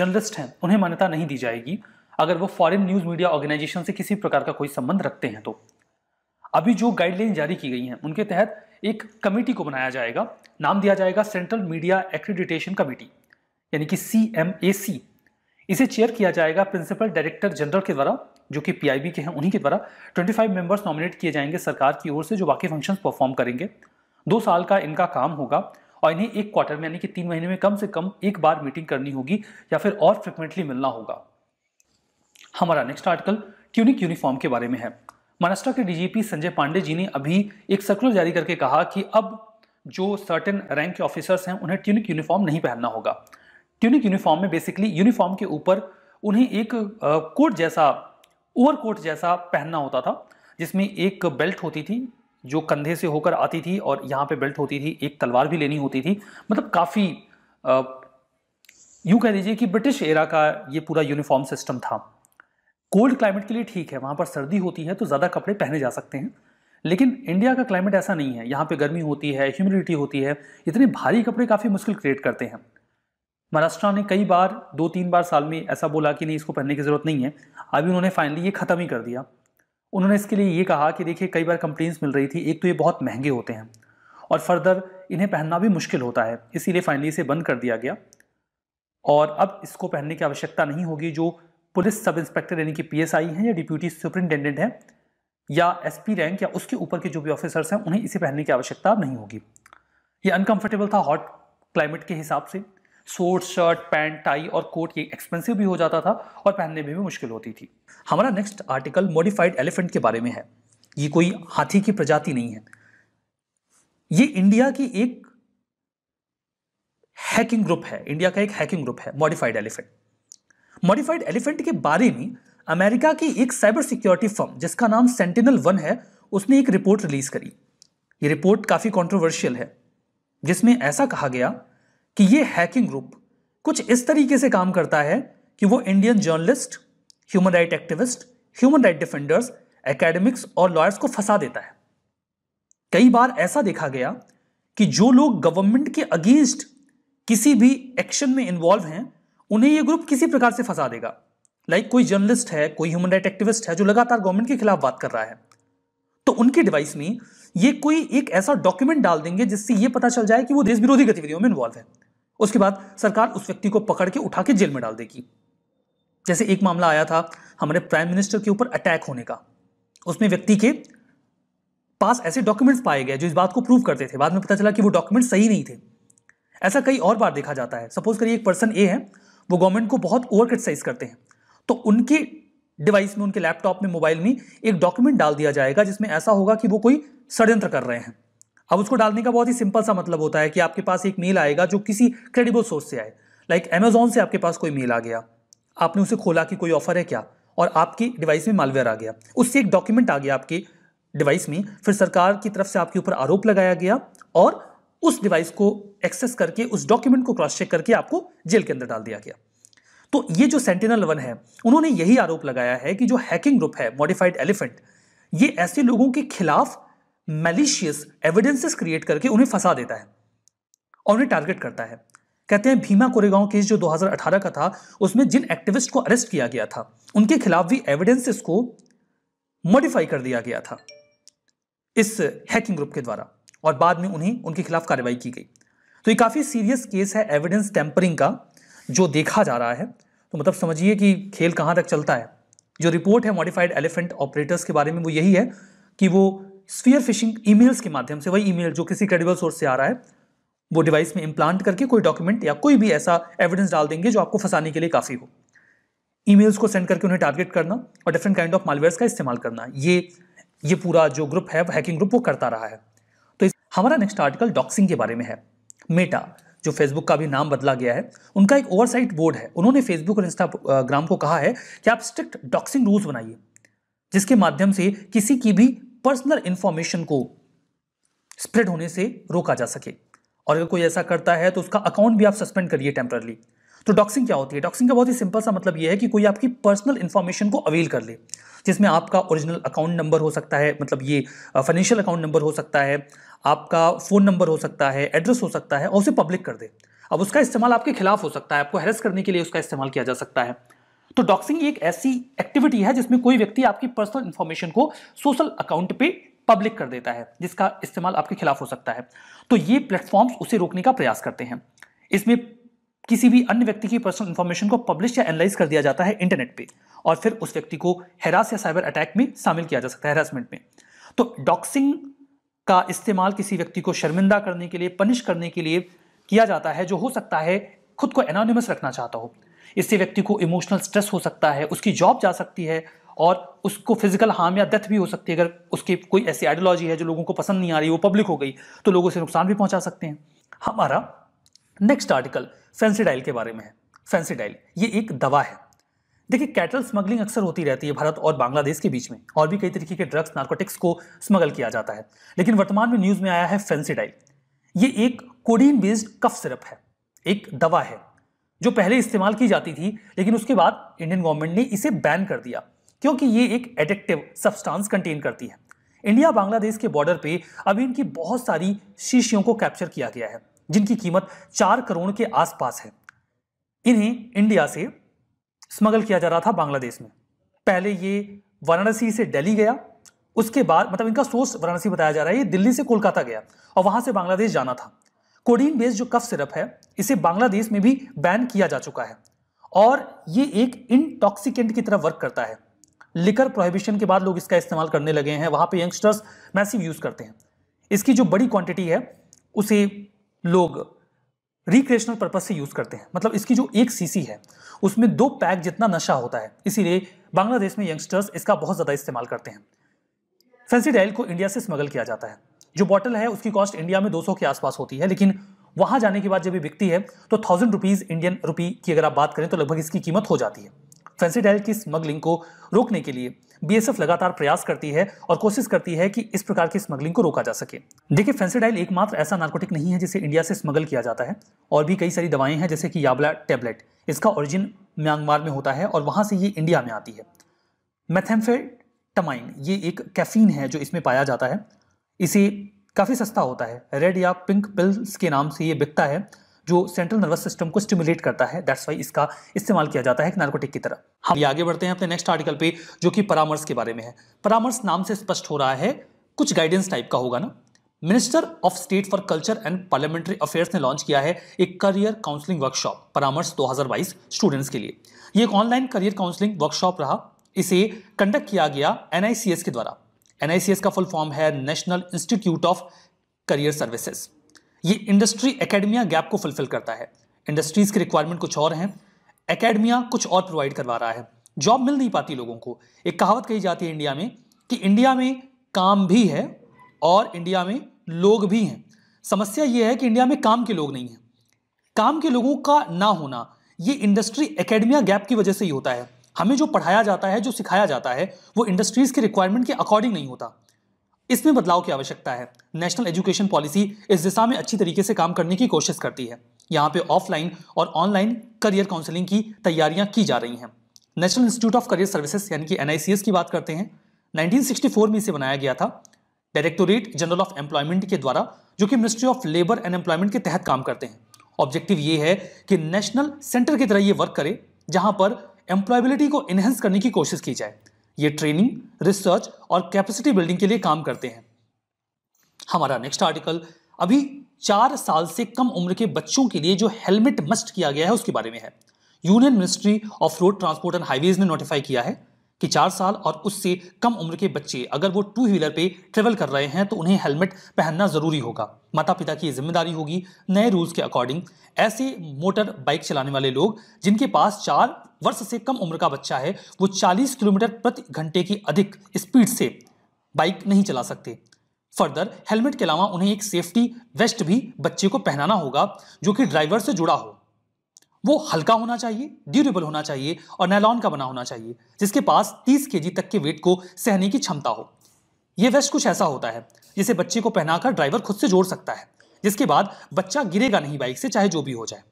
जर्नलिस्ट हैं उन्हें मान्यता नहीं दी जाएगी अगर वो फॉरेन न्यूज़ मीडिया ऑर्गेनाइजेशन से किसी प्रकार का कोई संबंध रखते हैं तो अभी जो गाइडलाइन जारी की गई हैं उनके तहत एक कमेटी को बनाया जाएगा नाम दिया जाएगा सेंट्रल मीडिया एक्रीडिटेशन कमेटी यानी कि सी इसे चेयर किया जाएगा प्रिंसिपल डायरेक्टर जनरल के द्वारा जो कि बी के हैं उन्हीं के द्वारा 25 मेंबर्स नॉमिनेट किए जाएंगे सरकार की ओर से जो बाकी फंक्शंस परफॉर्म करेंगे दो साल का इनका काम होगा और इन्हें एक क्वार्टर में यानी कि तीन महीने में कम से कम एक बार मीटिंग करनी होगी या फिर और फ्रिक्वेंटली मिलना होगा हमारा नेक्स्ट आर्टिकल ट्यूनिक यूनिफॉर्म के बारे में है महाराष्ट्र के डीजीपी संजय पांडे जी ने अभी एक सर्कुलर जारी करके कहा कि अब जो सर्टेन रैंक के ऑफिसर्स हैं उन्हें ट्यूनिक यूनिफॉर्म नहीं पहनना होगा ट्यूनिक यूनिफॉर्म में बेसिकली यूनिफॉर्म के ऊपर उन्हें एक कोट जैसा ओवर कोट जैसा पहनना होता था जिसमें एक बेल्ट होती थी जो कंधे से होकर आती थी और यहाँ पे बेल्ट होती थी एक तलवार भी लेनी होती थी मतलब काफ़ी यूँ कह दीजिए कि ब्रिटिश एरा का ये पूरा यूनिफॉर्म सिस्टम था कोल्ड क्लाइमेट के लिए ठीक है वहाँ पर सर्दी होती है तो ज़्यादा कपड़े पहने जा सकते हैं लेकिन इंडिया का क्लाइमेट ऐसा नहीं है यहाँ पे गर्मी होती है ह्यूमिडिटी होती है इतने भारी कपड़े काफ़ी मुश्किल क्रिएट करते हैं महाराष्ट्र ने कई बार दो तीन बार साल में ऐसा बोला कि नहीं इसको पहनने की ज़रूरत नहीं है अभी उन्होंने फाइनली ये ख़त्म ही कर दिया उन्होंने इसके लिए ये कहा कि देखिए कई बार कंप्लेंस मिल रही थी एक तो ये बहुत महंगे होते हैं और फर्दर इन्हें पहनना भी मुश्किल होता है इसीलिए फाइनली इसे बंद कर दिया गया और अब इसको पहनने की आवश्यकता नहीं होगी जो पुलिस सब इंस्पेक्टर यानी कि पीएसआई हैं या डिप्यूटी सुपरिंटेंडेंट हैं या एसपी रैंक या उसके ऊपर के जो भी ऑफिसर्स हैं उन्हें इसे पहनने की आवश्यकता नहीं होगी ये अनकंफर्टेबल था हॉट क्लाइमेट के हिसाब से सोट शर्ट पैंट टाई और कोट ये एक्सपेंसिव भी हो जाता था और पहनने में भी मुश्किल होती थी हमारा नेक्स्ट आर्टिकल मॉडिफाइड एलिफेंट के बारे में है ये कोई हाथी की प्रजाति नहीं है ये इंडिया की एक हैकिंग ग्रुप है इंडिया का एक हैकिंग ग्रुप है मॉडिफाइड एलिफेंट मॉडिफाइड एलिफेंट के बारे में अमेरिका की एक साइबर सिक्योरिटी फर्म जिसका नाम सेंटिनल वन है उसने एक रिपोर्ट रिलीज करी ये रिपोर्ट काफ़ी कॉन्ट्रोवर्शियल है जिसमें ऐसा कहा गया कि ये हैकिंग ग्रुप कुछ इस तरीके से काम करता है कि वो Indian journalist human right activist human right defenders academics और लॉयर्स को फंसा देता है कई बार ऐसा देखा गया कि जो लोग गवर्नमेंट के अगेंस्ट किसी भी एक्शन में इन्वॉल्व हैं उन्हें ये ग्रुप किसी प्रकार से फंसा देगा लाइक कोई जर्नलिस्ट है कोई ह्यूमन राइट एक्टिविस्ट है जो लगातार गवर्नमेंट के खिलाफ बात कर रहा है तो उनके डिवाइस में ये कोई एक ऐसा डॉक्यूमेंट डाल देंगे जिससे ये पता चल जाए कि वो देश विरोधी गतिविधियों में इन्वॉल्व है उसके बाद सरकार उस व्यक्ति को पकड़ के उठा के जेल में डाल देगी जैसे एक मामला आया था हमारे प्राइम मिनिस्टर के ऊपर अटैक होने का उसमें व्यक्ति के पास ऐसे डॉक्यूमेंट्स पाए गए जो इस बात को प्रूव करते थे बाद में पता चला कि वो डॉक्यूमेंट सही नहीं थे ऐसा कई और बार देखा जाता है सपोज करिए एक पर्सन ए है वो गवर्नमेंट को बहुत ओवर क्रिटिसाइज करते हैं तो उनके डिवाइस में उनके लैपटॉप में मोबाइल में एक डॉक्यूमेंट डाल दिया जाएगा जिसमें ऐसा होगा कि वो कोई षड्यंत्र कर रहे हैं अब उसको डालने का बहुत ही सिंपल सा मतलब होता है कि आपके पास एक मेल आएगा जो किसी क्रेडिबल सोर्स से आए लाइक अमेजोन से आपके पास कोई मेल आ गया आपने उसे खोला कि कोई ऑफर है क्या और आपके डिवाइस में मालवेयर आ गया उससे एक डॉक्यूमेंट आ गया आपके डिवाइस में फिर सरकार की तरफ से आपके ऊपर आरोप लगाया गया और उस डिवाइस को एक्सेस करके उस डॉक्यूमेंट को क्रॉस चेक करके आपको जेल के अंदर डाल दिया गया तो ये जो सेंटिनल वन है उन्होंने यही आरोप लगाया है कि जो हैकिंग ग्रुप है मॉडिफाइड एलिफेंट ये ऐसे लोगों के खिलाफ मेलिशियस एविडेंसेस क्रिएट करके उन्हें फंसा देता है और उन्हें टारगेट करता है कहते हैं भीमा कोरेगांव केस जो 2018 का था उसमें जिन एक्टिविस्ट को अरेस्ट किया गया था उनके खिलाफ भी एविडेंसेस को मॉडिफाई कर दिया गया था इस हैकिंग ग्रुप के द्वारा और बाद में उन्हें उनके खिलाफ कार्रवाई की गई तो ये काफ़ी सीरियस केस है एविडेंस टेम्परिंग का जो देखा जा रहा है तो मतलब समझिए कि खेल कहाँ तक चलता है जो रिपोर्ट है मॉडिफाइड एलिफेंट ऑपरेटर्स के बारे में वो यही है कि वो स्फीयर फिशिंग ईमेल्स के माध्यम से वही ईमेल जो किसी क्रेडिबल सोर्स से आ रहा है वो डिवाइस में इम्प्लांट करके कोई डॉक्यूमेंट या कोई भी ऐसा एविडेंस डाल देंगे जो आपको फंसाने के लिए काफ़ी हो ईमेल्स को सेंड करके उन्हें टारगेट करना और डिफरेंट काइंड ऑफ मालवेयर्स का इस्तेमाल करना ये ये पूरा जो ग्रुप है हैकिंग ग्रुप वो करता रहा है हमारा नेक्स्ट आर्टिकल डॉक्सिंग के बारे में है मेटा जो फेसबुक का भी नाम बदला गया है उनका एक ओवरसाइट बोर्ड है उन्होंने फेसबुक और इंस्टाग्राम को कहा है कि आप स्ट्रिक्ट डॉक्सिंग रूल्स बनाइए जिसके माध्यम से किसी की भी पर्सनल इंफॉर्मेशन को स्प्रेड होने से रोका जा सके और अगर कोई ऐसा करता है तो उसका अकाउंट भी आप सस्पेंड करिए टेम्परली तो डॉक्सिंग क्या होती है डॉक्सिंग का बहुत ही सिंपल सा मतलब यह है कि कोई आपकी पर्सनल इन्फॉर्मेशन को अवेल कर ले जिसमें आपका ओरिजिनल अकाउंट नंबर हो सकता है मतलब ये फाइनेंशियल अकाउंट नंबर हो सकता है आपका फ़ोन नंबर हो सकता है एड्रेस हो सकता है और उसे पब्लिक कर दे अब उसका इस्तेमाल आपके खिलाफ हो सकता है आपको हेरस करने के लिए उसका इस्तेमाल किया जा सकता है तो डॉक्सिंग एक ऐसी एक्टिविटी है जिसमें कोई व्यक्ति आपकी पर्सनल इन्फॉर्मेशन को सोशल अकाउंट पे पब्लिक कर देता है जिसका इस्तेमाल आपके खिलाफ हो सकता है तो ये प्लेटफॉर्म्स उसे रोकने का प्रयास करते हैं इसमें किसी भी अन्य व्यक्ति की पर्सनल इंफॉर्मेशन को पब्लिश या एनालाइज कर दिया जाता है इंटरनेट पे और फिर उस व्यक्ति को हेरास या साइबर अटैक में शामिल किया जा सकता है हेरासमेंट में तो डॉक्सिंग का इस्तेमाल किसी व्यक्ति को शर्मिंदा करने के लिए पनिश करने के लिए किया जाता है जो हो सकता है खुद को एनोनिमस रखना चाहता हो इससे व्यक्ति को इमोशनल स्ट्रेस हो सकता है उसकी जॉब जा सकती है और उसको फिजिकल हार्म या डेथ भी हो सकती है अगर उसकी कोई ऐसी आइडियोलॉजी है जो लोगों को पसंद नहीं आ रही वो पब्लिक हो गई तो लोगों से नुकसान भी पहुंचा सकते हैं हमारा नेक्स्ट आर्टिकल फेंसीडाइल के बारे में है फेंसीडाइल ये एक दवा है देखिए कैटल स्मगलिंग अक्सर होती रहती है भारत और बांग्लादेश के बीच में और भी कई तरीके के ड्रग्स नार्कोटिक्स को स्मगल किया जाता है लेकिन वर्तमान में न्यूज़ में आया है फेंसिडाइल ये एक कोडीन बेस्ड कफ सिरप है एक दवा है जो पहले इस्तेमाल की जाती थी लेकिन उसके बाद इंडियन गवर्नमेंट ने इसे बैन कर दिया क्योंकि ये एक एडिक्टिव सब्सटेंस कंटेन करती है इंडिया बांग्लादेश के बॉर्डर पे अभी इनकी बहुत सारी शीशियों को कैप्चर किया गया है जिनकी कीमत चार करोड़ के आसपास है इन्हें इंडिया से स्मगल किया जा रहा था बांग्लादेश में पहले ये वाराणसी से दिल्ली गया उसके बाद मतलब इनका सोर्स वाराणसी बताया जा रहा है ये दिल्ली से कोलकाता गया और वहाँ से बांग्लादेश जाना था कोडीन बेस्ड जो कफ सिरप है इसे बांग्लादेश में भी बैन किया जा चुका है और ये एक इनटॉक्सिकेंट की तरह वर्क करता है लिकर प्रोहिबिशन के बाद लोग इसका इस्तेमाल करने लगे हैं वहाँ पे यंगस्टर्स मैसिव यूज़ करते हैं इसकी जो बड़ी क्वांटिटी है उसे लोग रिक्रिएशनल पर्पज से यूज़ करते हैं मतलब इसकी जो एक सीसी है उसमें दो पैक जितना नशा होता है इसीलिए बांग्लादेश में यंगस्टर्स इसका बहुत ज़्यादा इस्तेमाल करते हैं फैंसी डायल को इंडिया से स्मगल किया जाता है जो बॉटल है उसकी कॉस्ट इंडिया में 200 के आसपास होती है लेकिन वहाँ जाने के बाद जब ये बिकती है तो थाउजेंड रुपीज़ इंडियन रुपी की अगर आप बात करें तो लगभग इसकी कीमत हो जाती है फेंसीडाइल की स्मगलिंग को रोकने के लिए बीएसएफ लगातार प्रयास करती है और कोशिश करती है कि इस प्रकार की स्मगलिंग को रोका जा सके देखिए फेंसीडाइल एकमात्र ऐसा नार्कोटिक नहीं है जिसे इंडिया से स्मगल किया जाता है और भी कई सारी दवाएं हैं जैसे कि याबला टैबलेट इसका ओरिजिन म्यांमार में होता है और वहां से ये इंडिया में आती है मैथेम्फेटमाइन ये एक कैफीन है जो इसमें पाया जाता है इसे काफ़ी सस्ता होता है रेड या पिंक पिल्स के नाम से ये बिकता है जो सेंट्रल नर्वस सिस्टम को स्टिमुलेट करता है दैट्स वाई इसका इस्तेमाल किया जाता है एक नार्कोटिक की तरह हम ये आगे बढ़ते हैं अपने नेक्स्ट आर्टिकल पे जो कि परामर्श के बारे में है परामर्श नाम से स्पष्ट हो रहा है कुछ गाइडेंस टाइप का होगा ना minister of state for culture and parliamentary affairs ने लॉन्च किया है एक करियर काउंसलिंग वर्कशॉप परामर्श 2022 स्टूडेंट्स के लिए ये एक ऑनलाइन करियर काउंसलिंग वर्कशॉप रहा इसे कंडक्ट किया गया एनआईसीएस के द्वारा एनआईसीएस का फुल फॉर्म है national institute of career services ये इंडस्ट्री एकेडमिया गैप को फुलफिल करता है इंडस्ट्रीज़ के रिक्वायरमेंट कुछ और हैं एकेडमिया कुछ और प्रोवाइड करवा रहा है जॉब मिल नहीं पाती लोगों को एक कहावत कही जाती है इंडिया में कि इंडिया में काम भी है और इंडिया में लोग भी हैं समस्या ये है कि इंडिया में काम के लोग नहीं हैं काम के लोगों का ना होना ये इंडस्ट्री एकेडमिया गैप की वजह से ही होता है हमें जो पढ़ाया जाता है जो सिखाया जाता है वो इंडस्ट्रीज़ के रिक्वायरमेंट के अकॉर्डिंग नहीं होता इसमें बदलाव की आवश्यकता है नेशनल एजुकेशन पॉलिसी इस दिशा में अच्छी तरीके से काम करने की कोशिश करती है यहाँ पे ऑफलाइन और ऑनलाइन करियर काउंसलिंग की तैयारियां की जा रही हैं national institute of career services यानी कि एन की बात करते हैं 1964 में इसे बनाया गया था डायरेक्टोरेट जनरल ऑफ एम्प्लॉयमेंट के द्वारा जो कि ministry of labour and employment के तहत काम करते हैं ऑब्जेक्टिव ये है कि नेशनल सेंटर की तरह ये वर्क करे जहाँ पर एम्प्लॉयबिलिटी को एनहेंस करने की कोशिश की जाए ये ट्रेनिंग रिसर्च और कैपेसिटी बिल्डिंग के लिए काम करते हैं हमारा नेक्स्ट आर्टिकल अभी चार साल से कम उम्र के बच्चों के लिए जो हेलमेट मस्ट किया गया है उसके बारे में है union ministry of road transport and highways ने नोटिफाई किया है कि चार साल और उससे कम उम्र के बच्चे अगर वो टू व्हीलर पे ट्रेवल कर रहे हैं तो उन्हें हेलमेट पहनना ज़रूरी होगा माता पिता की जिम्मेदारी होगी नए रूल्स के अकॉर्डिंग ऐसे मोटर बाइक चलाने वाले लोग जिनके पास चार वर्ष से कम उम्र का बच्चा है वो 40 किलोमीटर प्रति घंटे की अधिक स्पीड से बाइक नहीं चला सकते फर्दर हेलमेट के अलावा उन्हें एक सेफ्टी वेस्ट भी बच्चे को पहनाना होगा जो कि ड्राइवर से जुड़ा हो वो हल्का होना चाहिए ड्यूरेबल होना चाहिए और नैलॉन का बना होना चाहिए जिसके पास 30 के तक के वेट को सहने की क्षमता हो यह वेस्ट कुछ ऐसा होता है जिसे बच्चे को पहनाकर ड्राइवर खुद से जोड़ सकता है जिसके बाद बच्चा गिरेगा नहीं बाइक से चाहे जो भी हो जाए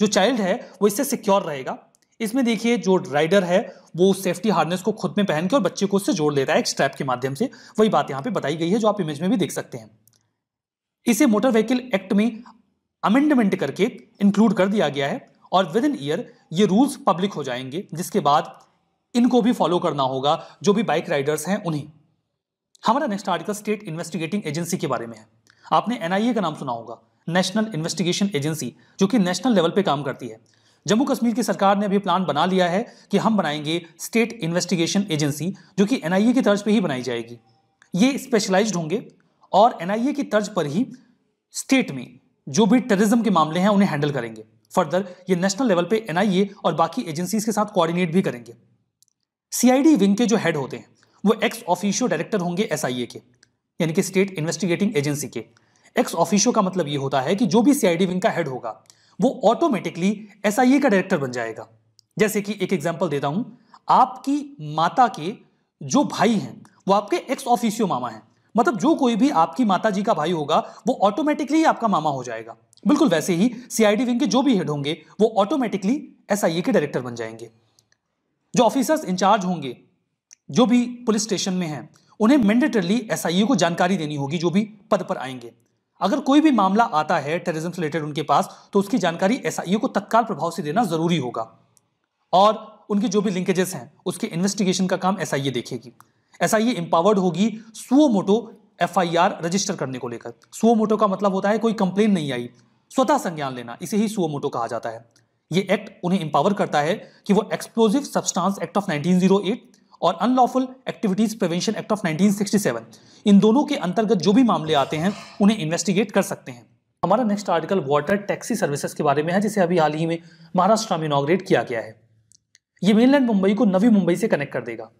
जो चाइल्ड है वो इससे सिक्योर रहेगा इसमें देखिए जो राइडर है वो सेफ्टी हार्नेस को खुद में पहन के और बच्चे को उससे जोड़ लेता है एक स्ट्रैप के माध्यम से वही बात यहाँ पे बताई गई है जो आप इमेज में भी देख सकते हैं इसे मोटर व्हीकल एक्ट में अमेंडमेंट करके इंक्लूड कर दिया गया है और विद इन ईयर ये रूल्स पब्लिक हो जाएंगे जिसके बाद इनको भी फॉलो करना होगा जो भी बाइक राइडर्स हैं उन्हें हमारा next article state investigating agency के बारे में है आपने एन का नाम सुना होगा नेशनल इन्वेस्टिगेशन एजेंसी जो कि नेशनल लेवल पे काम करती है जम्मू कश्मीर की सरकार ने अभी प्लान बना लिया है कि हम बनाएंगे स्टेट इन्वेस्टिगेशन एजेंसी जो कि एन की तर्ज पर ही बनाई जाएगी ये स्पेशलाइज्ड होंगे और एन की तर्ज पर ही स्टेट में जो भी टेररिज्म के मामले हैं उन्हें हैंडल करेंगे फर्दर ये नेशनल लेवल पे एनआईए और बाकी एजेंसीज के साथ कोऑर्डिनेट भी करेंगे सीआईडी विंग के जो हेड होते हैं वो एक्स ऑफिशियो डायरेक्टर होंगे एसआईए के यानी कि स्टेट इन्वेस्टिगेटिंग एजेंसी के एक्स ऑफिशियो का मतलब ये होता है कि जो भी सीआईडी विंग का हेड होगा वो ऑटोमेटिकली एसआईए का डायरेक्टर बन जाएगा जैसे कि एक एग्जाम्पल देता हूं आपकी माता के जो भाई हैं वो आपके एक्स ऑफिशियो मामा हैं मतलब जो कोई भी आपकी माता जी का भाई होगा वो ऑटोमेटिकली आपका मामा हो जाएगा बिल्कुल वैसे ही सीआईडी विंग के जो भी हेड होंगे वो ऑटोमेटिकली एसआईए के डायरेक्टर बन जाएंगे जो ऑफिसर्स इंचार्ज होंगे जो भी पुलिस स्टेशन में हैं उन्हें मैंडेटरली एसआईए को जानकारी देनी होगी जो भी पद पर आएंगे अगर कोई भी मामला आता है टेररिज्म से रिलेटेड उनके पास तो उसकी जानकारी एसआईए को तत्काल प्रभाव से देना जरूरी होगा और उनके जो भी लिंकेजेस हैं उसके इन्वेस्टिगेशन का काम एसआईए देखेगी एसआईए एम्पावर्ड होगी सुओ मोटो एफआईआर रजिस्टर करने को लेकर सुओ मोटो का मतलब होता है कोई कंप्लेन नहीं आई स्वतः संज्ञान लेना इसे ही सुओ मोटो कहा जाता है ये एक्ट उन्हें एम्पावर करता है कि वो एक्सप्लोजिव सब्सटेंस एक्ट ऑफ 1908 और unlawful activities prevention act of 1967 इन दोनों के अंतर्गत जो भी मामले आते हैं उन्हें इन्वेस्टिगेट कर सकते हैं हमारा next article water taxi services के बारे में है जिसे अभी हाल ही में महाराष्ट्र में इनाग्रेट किया गया है ये मेनलैंड मुंबई को नवी मुंबई से कनेक्ट कर देगा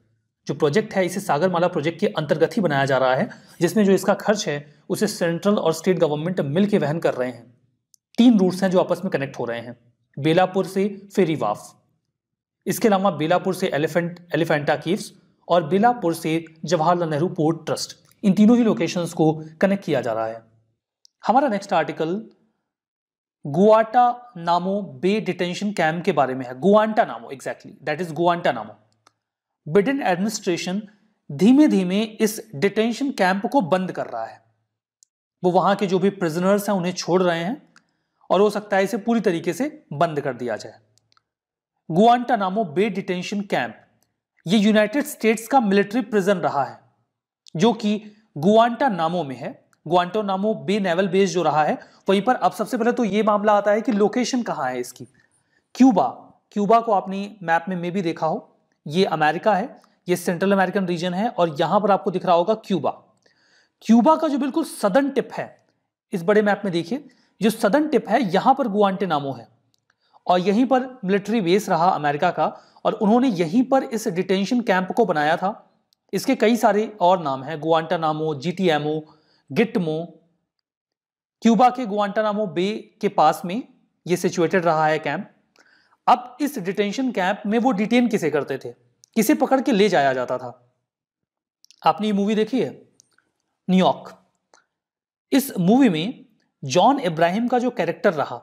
जो प्रोजेक्ट है इसे सागरमाला प्रोजेक्ट के अंतर्गत ही बनाया जा रहा है जिसमें जो इसका खर्च है उसे सेंट्रल और स्टेट गवर्नमेंट मिलकर वहन कर रहे हैं तीन रूट्स हैं जो आपस में कनेक्ट हो रहे हैं बेलापुर से फेरी वाफ इसके अलावा बेलापुर से एलिफेंट एलिफेंटा कीव्स और बेलापुर से जवाहरलाल नेहरू पोर्ट ट्रस्ट इन तीनों ही लोकेशंस को कनेक्ट किया जा रहा है हमारा नेक्स्ट आर्टिकल गुआटा नामो बे डिटेंशन कैम्प के बारे में है गुआंटा नामो एग्जैक्टली दैट इज गुआंटा नामो बिडेन एडमिनिस्ट्रेशन धीमे धीमे इस डिटेंशन कैंप को बंद कर रहा है वो वहां के जो भी प्रिजनर्स हैं उन्हें छोड़ रहे हैं और हो सकता है इसे पूरी तरीके से बंद कर दिया जाए Guantanamo bay detention camp ये यूनाइटेड स्टेट्स का मिलिट्री प्रिजन रहा है जो कि गुआंटा नामो में है गुआंटो नामो बे नेवल बेस जो रहा है वहीं पर अब सबसे पहले तो ये मामला आता है कि लोकेशन कहाँ है इसकी क्यूबा क्यूबा को आपने मैप में मे भी देखा हो ये अमेरिका है ये सेंट्रल अमेरिकन रीजन है और यहां पर आपको दिख रहा होगा क्यूबा क्यूबा का जो बिल्कुल सदन टिप है इस बड़े मैप में देखिए जो सदन टिप है यहां पर गुआंटे नामो है और यहीं पर मिलिट्री बेस रहा अमेरिका का और उन्होंने यहीं पर इस डिटेंशन कैंप को बनाया था इसके कई सारे और नाम हैं नामो जीटीएमओ गिटमो क्यूबा के गुआंटा नामो बे के पास में ये सिचुएटेड रहा है कैंप अब इस डिटेंशन कैंप में वो डिटेन किसे करते थे किसे पकड़ के ले जाया जाता था आपने ये मूवी देखी है न्यूयॉर्क इस मूवी में जॉन इब्राहिम का जो कैरेक्टर रहा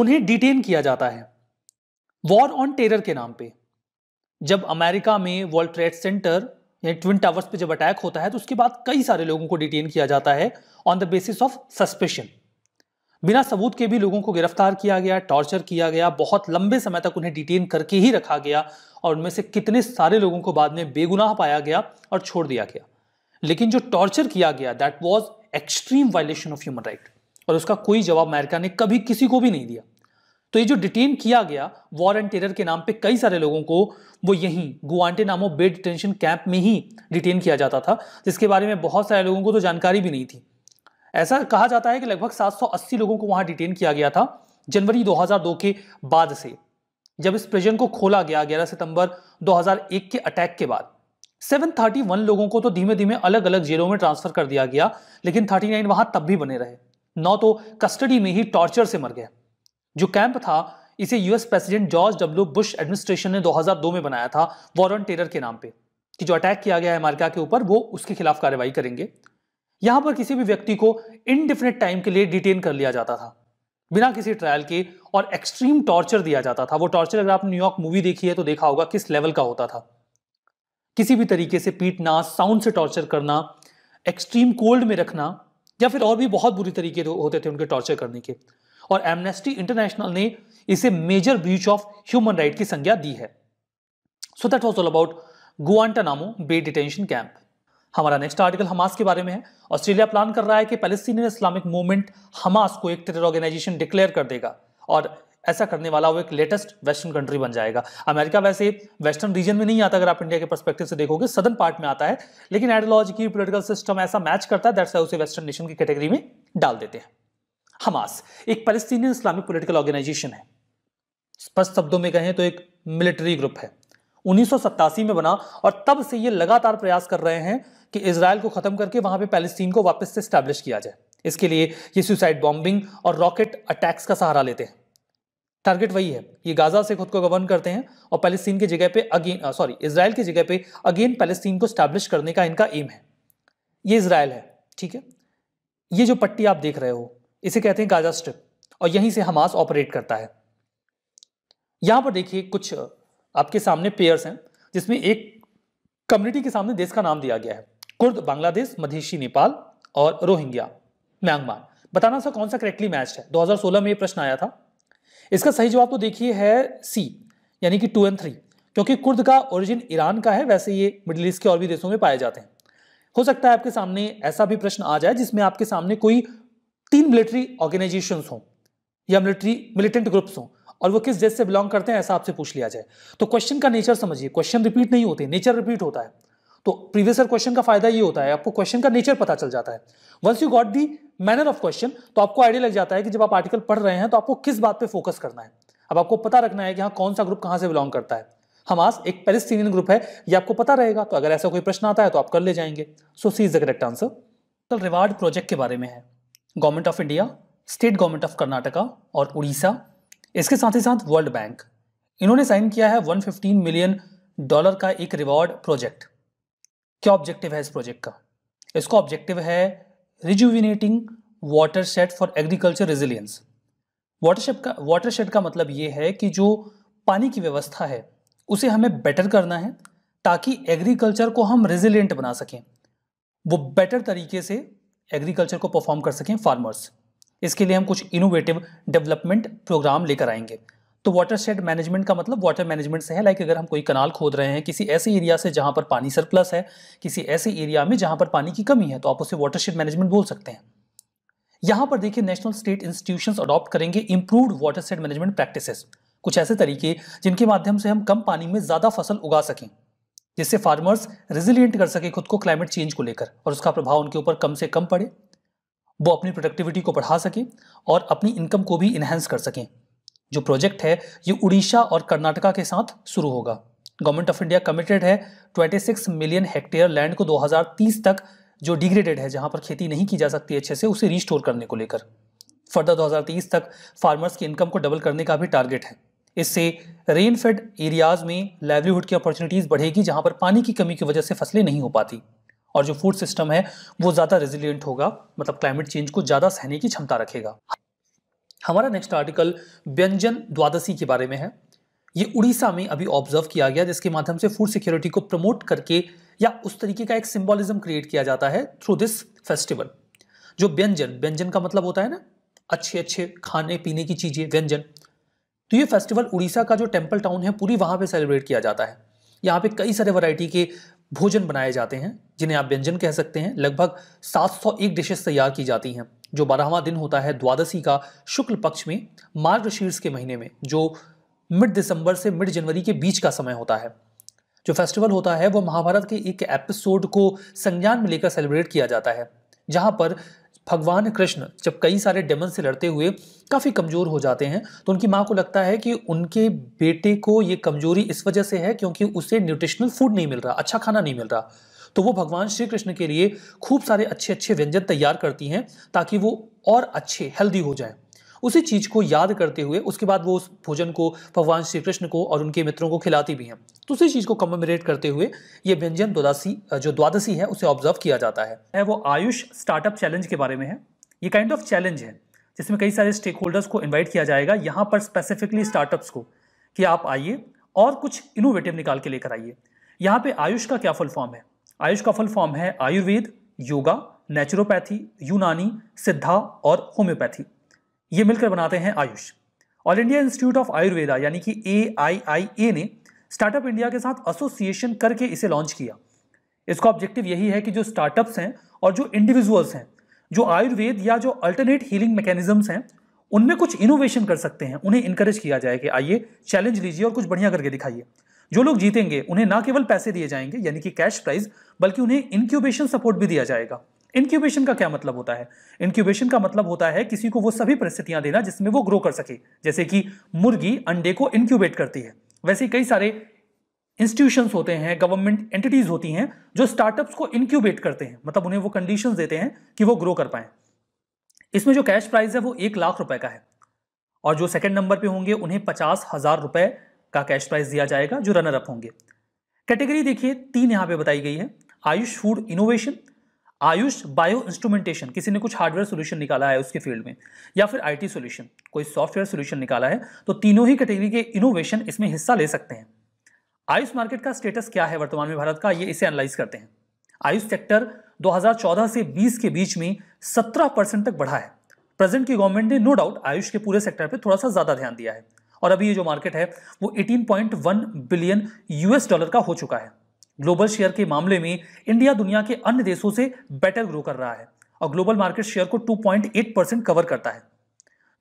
उन्हें डिटेन किया जाता है वॉर ऑन टेरर के नाम पे जब अमेरिका में वर्ल्ड ट्रेड सेंटर यानी ट्विन टावर्स पे जब अटैक होता है तो उसके बाद कई सारे लोगों को डिटेन किया जाता है on the basis of suspicion बिना सबूत के भी लोगों को गिरफ्तार किया गया टॉर्चर किया गया बहुत लंबे समय तक उन्हें डिटेन करके ही रखा गया और उनमें से कितने सारे लोगों को बाद में बेगुनाह पाया गया और छोड़ दिया गया लेकिन जो टॉर्चर किया गया that was extreme violation of human right और उसका कोई जवाब अमेरिका ने कभी किसी को भी नहीं दिया तो ये जो डिटेन किया गया वॉर एंड टेरर के नाम पे कई सारे लोगों को वो यहीं गुआंटे नामो बे डिटेंशन कैंप में ही डिटेन किया जाता था जिसके बारे में बहुत सारे लोगों को तो जानकारी भी नहीं थी ऐसा कहा जाता है कि लगभग 780 लोगों को वहां डिटेन किया गया था जनवरी 2002 के बाद से जब इस प्रिजन को खोला गया 11 सितंबर 2001 के अटैक के बाद 731 लोगों को तो धीमे धीमे अलग अलग जेलों में ट्रांसफर कर दिया गया लेकिन 39 वहां तब भी बने रहे नौ तो कस्टडी में ही टॉर्चर से मर गए जो कैंप था इसे US president George W Bush administration ने 2002 में बनाया था वॉरन टेरर के नाम पे कि जो अटैक किया गया है अमेरिका के ऊपर वो उसके खिलाफ कार्रवाई करेंगे यहां पर किसी भी व्यक्ति को इनडिफिनेट टाइम के लिए डिटेन कर लिया जाता था बिना किसी ट्रायल के और एक्सट्रीम टॉर्चर दिया जाता था वो टॉर्चर अगर आपने न्यूयॉर्क मूवी देखी है तो देखा होगा किस लेवल का होता था किसी भी तरीके से पीटना साउंड से टॉर्चर करना एक्सट्रीम कोल्ड में रखना या फिर और भी बहुत बुरी तरीके तो होते थे उनके टॉर्चर करने के और एमनेस्टी इंटरनेशनल ने इसे major breach of human right की संज्ञा दी है so that was all about namo bay detention camp हमारा नेक्स्ट आर्टिकल हमास के बारे में है ऑस्ट्रेलिया प्लान कर रहा है कि पैलेस्टीनियन इस्लामिक मूवमेंट हमास को एक टेरर ऑर्गेनाइजेशन डिक्लेयर कर देगा और ऐसा करने वाला वो एक लेटेस्ट वेस्टर्न कंट्री बन जाएगा अमेरिका वैसे वेस्टर्न रीजन में नहीं आता अगर आप इंडिया के परस्पेक्टिव से देखोगे सदन पार्ट में आता है लेकिन आइडियोलॉजी पोलिटिकल सिस्टम ऐसा मैच करता है दैट्स उसे वेस्टर्न नेशन की कैटेगरी में डाल देते हैं हमास एक पैलेस्टीनियन इस्लामिक पोलिटिकल ऑर्गेनाइजेशन है स्पष्ट शब्दों में कहें तो एक मिलिट्री ग्रुप है उन्नीस में बना और तब से ये लगातार प्रयास कर रहे हैं कि इसराइल को ख़त्म करके वहाँ पर पैलेस्तीन को वापस से स्टैब्लिश किया जाए इसके लिए ये सुसाइड बॉम्बिंग और रॉकेट अटैक्स का सहारा लेते हैं टारगेट वही है ये गाजा से खुद को गवर्न करते हैं और पैलेस्टीन की जगह पे अगेन सॉरी इसराइल की जगह पे अगेन पैलेस्टीन को स्टैब्लिश करने का इनका एम है ये इसराइल है ठीक है ये जो पट्टी आप देख रहे हो इसे कहते हैं गाजा स्ट्रिप और यहीं से हमास ऑपरेट करता है यहाँ पर देखिए कुछ आपके सामने पेयर्स हैं जिसमें एक कम्युनिटी के सामने देश का नाम दिया गया है कुर्द बांग्लादेश मधेशी नेपाल और रोहिंग्या म्यांमार बताना सा कौन सा करेक्टली मैच है 2016 में ये प्रश्न आया था इसका सही जवाब तो देखिए है सी यानी कि टू एंड थ्री क्योंकि कुर्द का ओरिजिन ईरान का है वैसे ये मिडिल ईस्ट के और भी देशों में पाए जाते हैं हो सकता है आपके सामने ऐसा भी प्रश्न आ जाए जिसमें आपके सामने कोई तीन मिलिट्री ऑर्गेनाइजेशन हों या मिलिट्री मिलिटेंट ग्रुप्स हों और वो किस देश से बिलोंग करते हैं ऐसा आपसे पूछ लिया जाए तो क्वेश्चन का नेचर समझिए क्वेश्चन रिपीट नहीं होते नेचर रिपीट होता है तो प्रीवियस ईयर क्वेश्चन का फायदा ये होता है आपको क्वेश्चन का नेचर पता चल जाता है once you got the manner of question तो आपको आइडिया लग जाता है कि जब आप आर्टिकल पढ़ रहे हैं तो आपको किस बात पे फोकस करना है अब आपको पता रखना है कि हाँ कौन सा ग्रुप कहाँ से बिलोंग करता है हमास एक पेलेस्टीनियन ग्रुप है ये आपको पता रहेगा तो अगर ऐसा कोई प्रश्न आता है तो आप कर ले जाएंगे so C is the correct answer कल रिवार्ड प्रोजेक्ट के बारे में है government of India state government of Karnataka और उड़ीसा इसके साथ ही साथ वर्ल्ड बैंक इन्होंने साइन किया है 115 मिलियन डॉलर का एक रिवॉर्ड प्रोजेक्ट क्या ऑब्जेक्टिव है इस प्रोजेक्ट का इसका ऑब्जेक्टिव है rejuvenating water shed for agriculture resilience watershed का वाटरशेड का मतलब ये है कि जो पानी की व्यवस्था है उसे हमें बेटर करना है ताकि एग्रीकल्चर को हम रेजिलियंट बना सकें वो बेटर तरीके से एग्रीकल्चर को परफॉर्म कर सकें फार्मर्स इसके लिए हम कुछ इनोवेटिव डेवलपमेंट प्रोग्राम लेकर आएंगे तो वाटर शेड मैनेजमेंट का मतलब वाटर मैनेजमेंट से है लाइक अगर हम कोई कनाल खोद रहे हैं किसी ऐसे एरिया से जहाँ पर पानी सरप्लस है किसी ऐसे एरिया में जहाँ पर पानी की कमी है तो आप उसे वाटर शेड मैनेजमेंट बोल सकते हैं यहाँ पर देखिए नेशनल स्टेट इंस्टीट्यूशन अडॉप्ट करेंगे improved water shed management practices कुछ ऐसे तरीके जिनके माध्यम से हम कम पानी में ज़्यादा फसल उगा सकें जिससे फार्मर्स रेजिलियंट कर सके खुद को क्लाइमेट चेंज को लेकर और उसका प्रभाव उनके ऊपर कम से कम पड़े वो अपनी प्रोडक्टिविटी को बढ़ा सकें और अपनी इनकम को भी इन्हेंस कर सकें जो प्रोजेक्ट है ये उड़ीसा और कर्नाटका के साथ शुरू होगा गवर्नमेंट ऑफ इंडिया कमिटेड है 26 मिलियन हेक्टेयर लैंड को 2030 तक जो डिग्रेडेड है जहां पर खेती नहीं की जा सकती अच्छे से उसे रिस्टोर करने को लेकर फर्दर 2030 तक फार्मर्स की इनकम को डबल करने का भी टारगेट है इससे रेनफेड एरियाज में लाइवलीहुड की अपॉर्चुनिटीज़ बढ़ेगी जहाँ पर पानी की कमी की वजह से फसलें नहीं हो पाती और जो फूड सिस्टम है वो ज़्यादा रेजिलियंट होगा मतलब क्लाइमेट चेंज को ज़्यादा सहने की क्षमता रखेगा हमारा नेक्स्ट आर्टिकल व्यंजन द्वादशी के बारे में है ये उड़ीसा में अभी ऑब्जर्व किया गया जिसके माध्यम से फूड सिक्योरिटी को प्रमोट करके या उस तरीके का एक सिंबोलिज्म क्रिएट किया जाता है थ्रू दिस फेस्टिवल जो व्यंजन व्यंजन का मतलब होता है ना अच्छे अच्छे खाने पीने की चीज़ें व्यंजन तो ये फेस्टिवल उड़ीसा का जो टेम्पल टाउन है पूरी वहां पे सेलिब्रेट किया जाता है यहाँ पे कई सारे वैरायटी के भोजन बनाए जाते हैं जिन्हें आप व्यंजन कह सकते हैं लगभग 701 डिशेस तैयार की जाती हैं जो बारहवा दिन होता है द्वादशी का शुक्ल पक्ष में मार्गशीर्ष के महीने में जो मिड दिसंबर से मिड जनवरी के बीच का समय होता है जो फेस्टिवल होता है वो महाभारत के एक एपिसोड को संज्ञान में लेकर सेलिब्रेट किया जाता है जहाँ पर भगवान कृष्ण जब कई सारे डेमन से लड़ते हुए काफ़ी कमज़ोर हो जाते हैं तो उनकी माँ को लगता है कि उनके बेटे को ये कमज़ोरी इस वजह से है क्योंकि उसे न्यूट्रिशनल फूड नहीं मिल रहा अच्छा खाना नहीं मिल रहा तो वो भगवान श्री कृष्ण के लिए खूब सारे अच्छे अच्छे व्यंजन तैयार करती हैं ताकि वो और अच्छे हेल्दी हो जाएं उसी चीज़ को याद करते हुए उसके बाद वो उस भोजन को भगवान श्री कृष्ण को और उनके मित्रों को खिलाती भी हैं तो उसी चीज़ को कमेमोरेट करते हुए ये व्यंजन द्वादशी जो द्वादशी है उसे ऑब्जर्व किया जाता है वो आयुष स्टार्टअप चैलेंज के बारे में है ये काइंड ऑफ चैलेंज है जिसमें कई सारे स्टेक होल्डर्स को इन्वाइट किया जाएगा यहाँ पर स्पेसिफिकली स्टार्टअप्स को कि आप आइए और कुछ इनोवेटिव निकाल के लेकर आइए यहाँ पे आयुष का क्या फुल फॉर्म है आयुष का फुल फॉर्म है आयुर्वेद योगा नेचुरोपैथी यूनानी सिद्धा और होम्योपैथी ये मिलकर बनाते हैं AYUSH all India institute of Ayurveda यानी कि ए ने स्टार्टअप इंडिया के साथ एसोसिएशन करके इसे लॉन्च किया इसका ऑब्जेक्टिव यही है कि जो स्टार्टअप्स हैं और जो इंडिविजुअल्स हैं जो आयुर्वेद या जो अल्टरनेट हीलिंग मैकेनिज्म्स हैं उनमें कुछ इनोवेशन कर सकते हैं उन्हें इंकरेज किया जाए कि आइए चैलेंज लीजिए और कुछ बढ़िया करके दिखाइए जो लोग जीतेंगे उन्हें ना केवल पैसे दिए जाएंगे यानी कि कैश प्राइज बल्कि उन्हें इंक्यूबेशन सपोर्ट भी दिया जाएगा इंक्यूबेशन का क्या मतलब होता है इंक्यूबेशन का मतलब होता है किसी को वो सभी परिस्थितियां देना जिसमें वो ग्रो कर सके जैसे कि मुर्गी अंडे को इनक्यूबेट करती है वैसे कई सारे इंस्टीट्यूशंस होते हैं गवर्नमेंट एंटिटीज होती हैं जो स्टार्टअप्स को इनक्यूबेट करते हैं मतलब उन्हें वो कंडीशंस देते हैं कि वो ग्रो कर पाए इसमें जो कैश प्राइस है वो एक लाख रुपए का है और जो सेकंड नंबर पे होंगे उन्हें पचास हजार रुपए का कैश प्राइस दिया जाएगा जो रनर अप होंगे कैटेगरी देखिए तीन यहां पे बताई गई है AYUSH food innovation AYUSH bio instrumentation किसी ने कुछ हार्डवेयर सोल्यूशन निकाला है उसके फील्ड में या फिर आई टी कोई सॉफ्टवेयर सोल्यूशन निकाला है तो तीनों ही कैटेगरी के इनोवेशन इसमें हिस्सा ले सकते हैं आयुष मार्केट का स्टेटस क्या है वर्तमान में भारत का ये इसे एनालाइज करते हैं आयुष सेक्टर 2014 से 20 के बीच में 17 परसेंट तक बढ़ा है प्रेजेंट की गवर्नमेंट ने नो डाउट आयुष के पूरे सेक्टर पर थोड़ा सा ज़्यादा ध्यान दिया है और अभी ये जो मार्केट है वो 18.1 बिलियन यूएस डॉलर का हो चुका है ग्लोबल शेयर के मामले में इंडिया दुनिया के अन्य देशों से बेटर ग्रो कर रहा है और ग्लोबल मार्केट शेयर को 2.8 परसेंट कवर करता है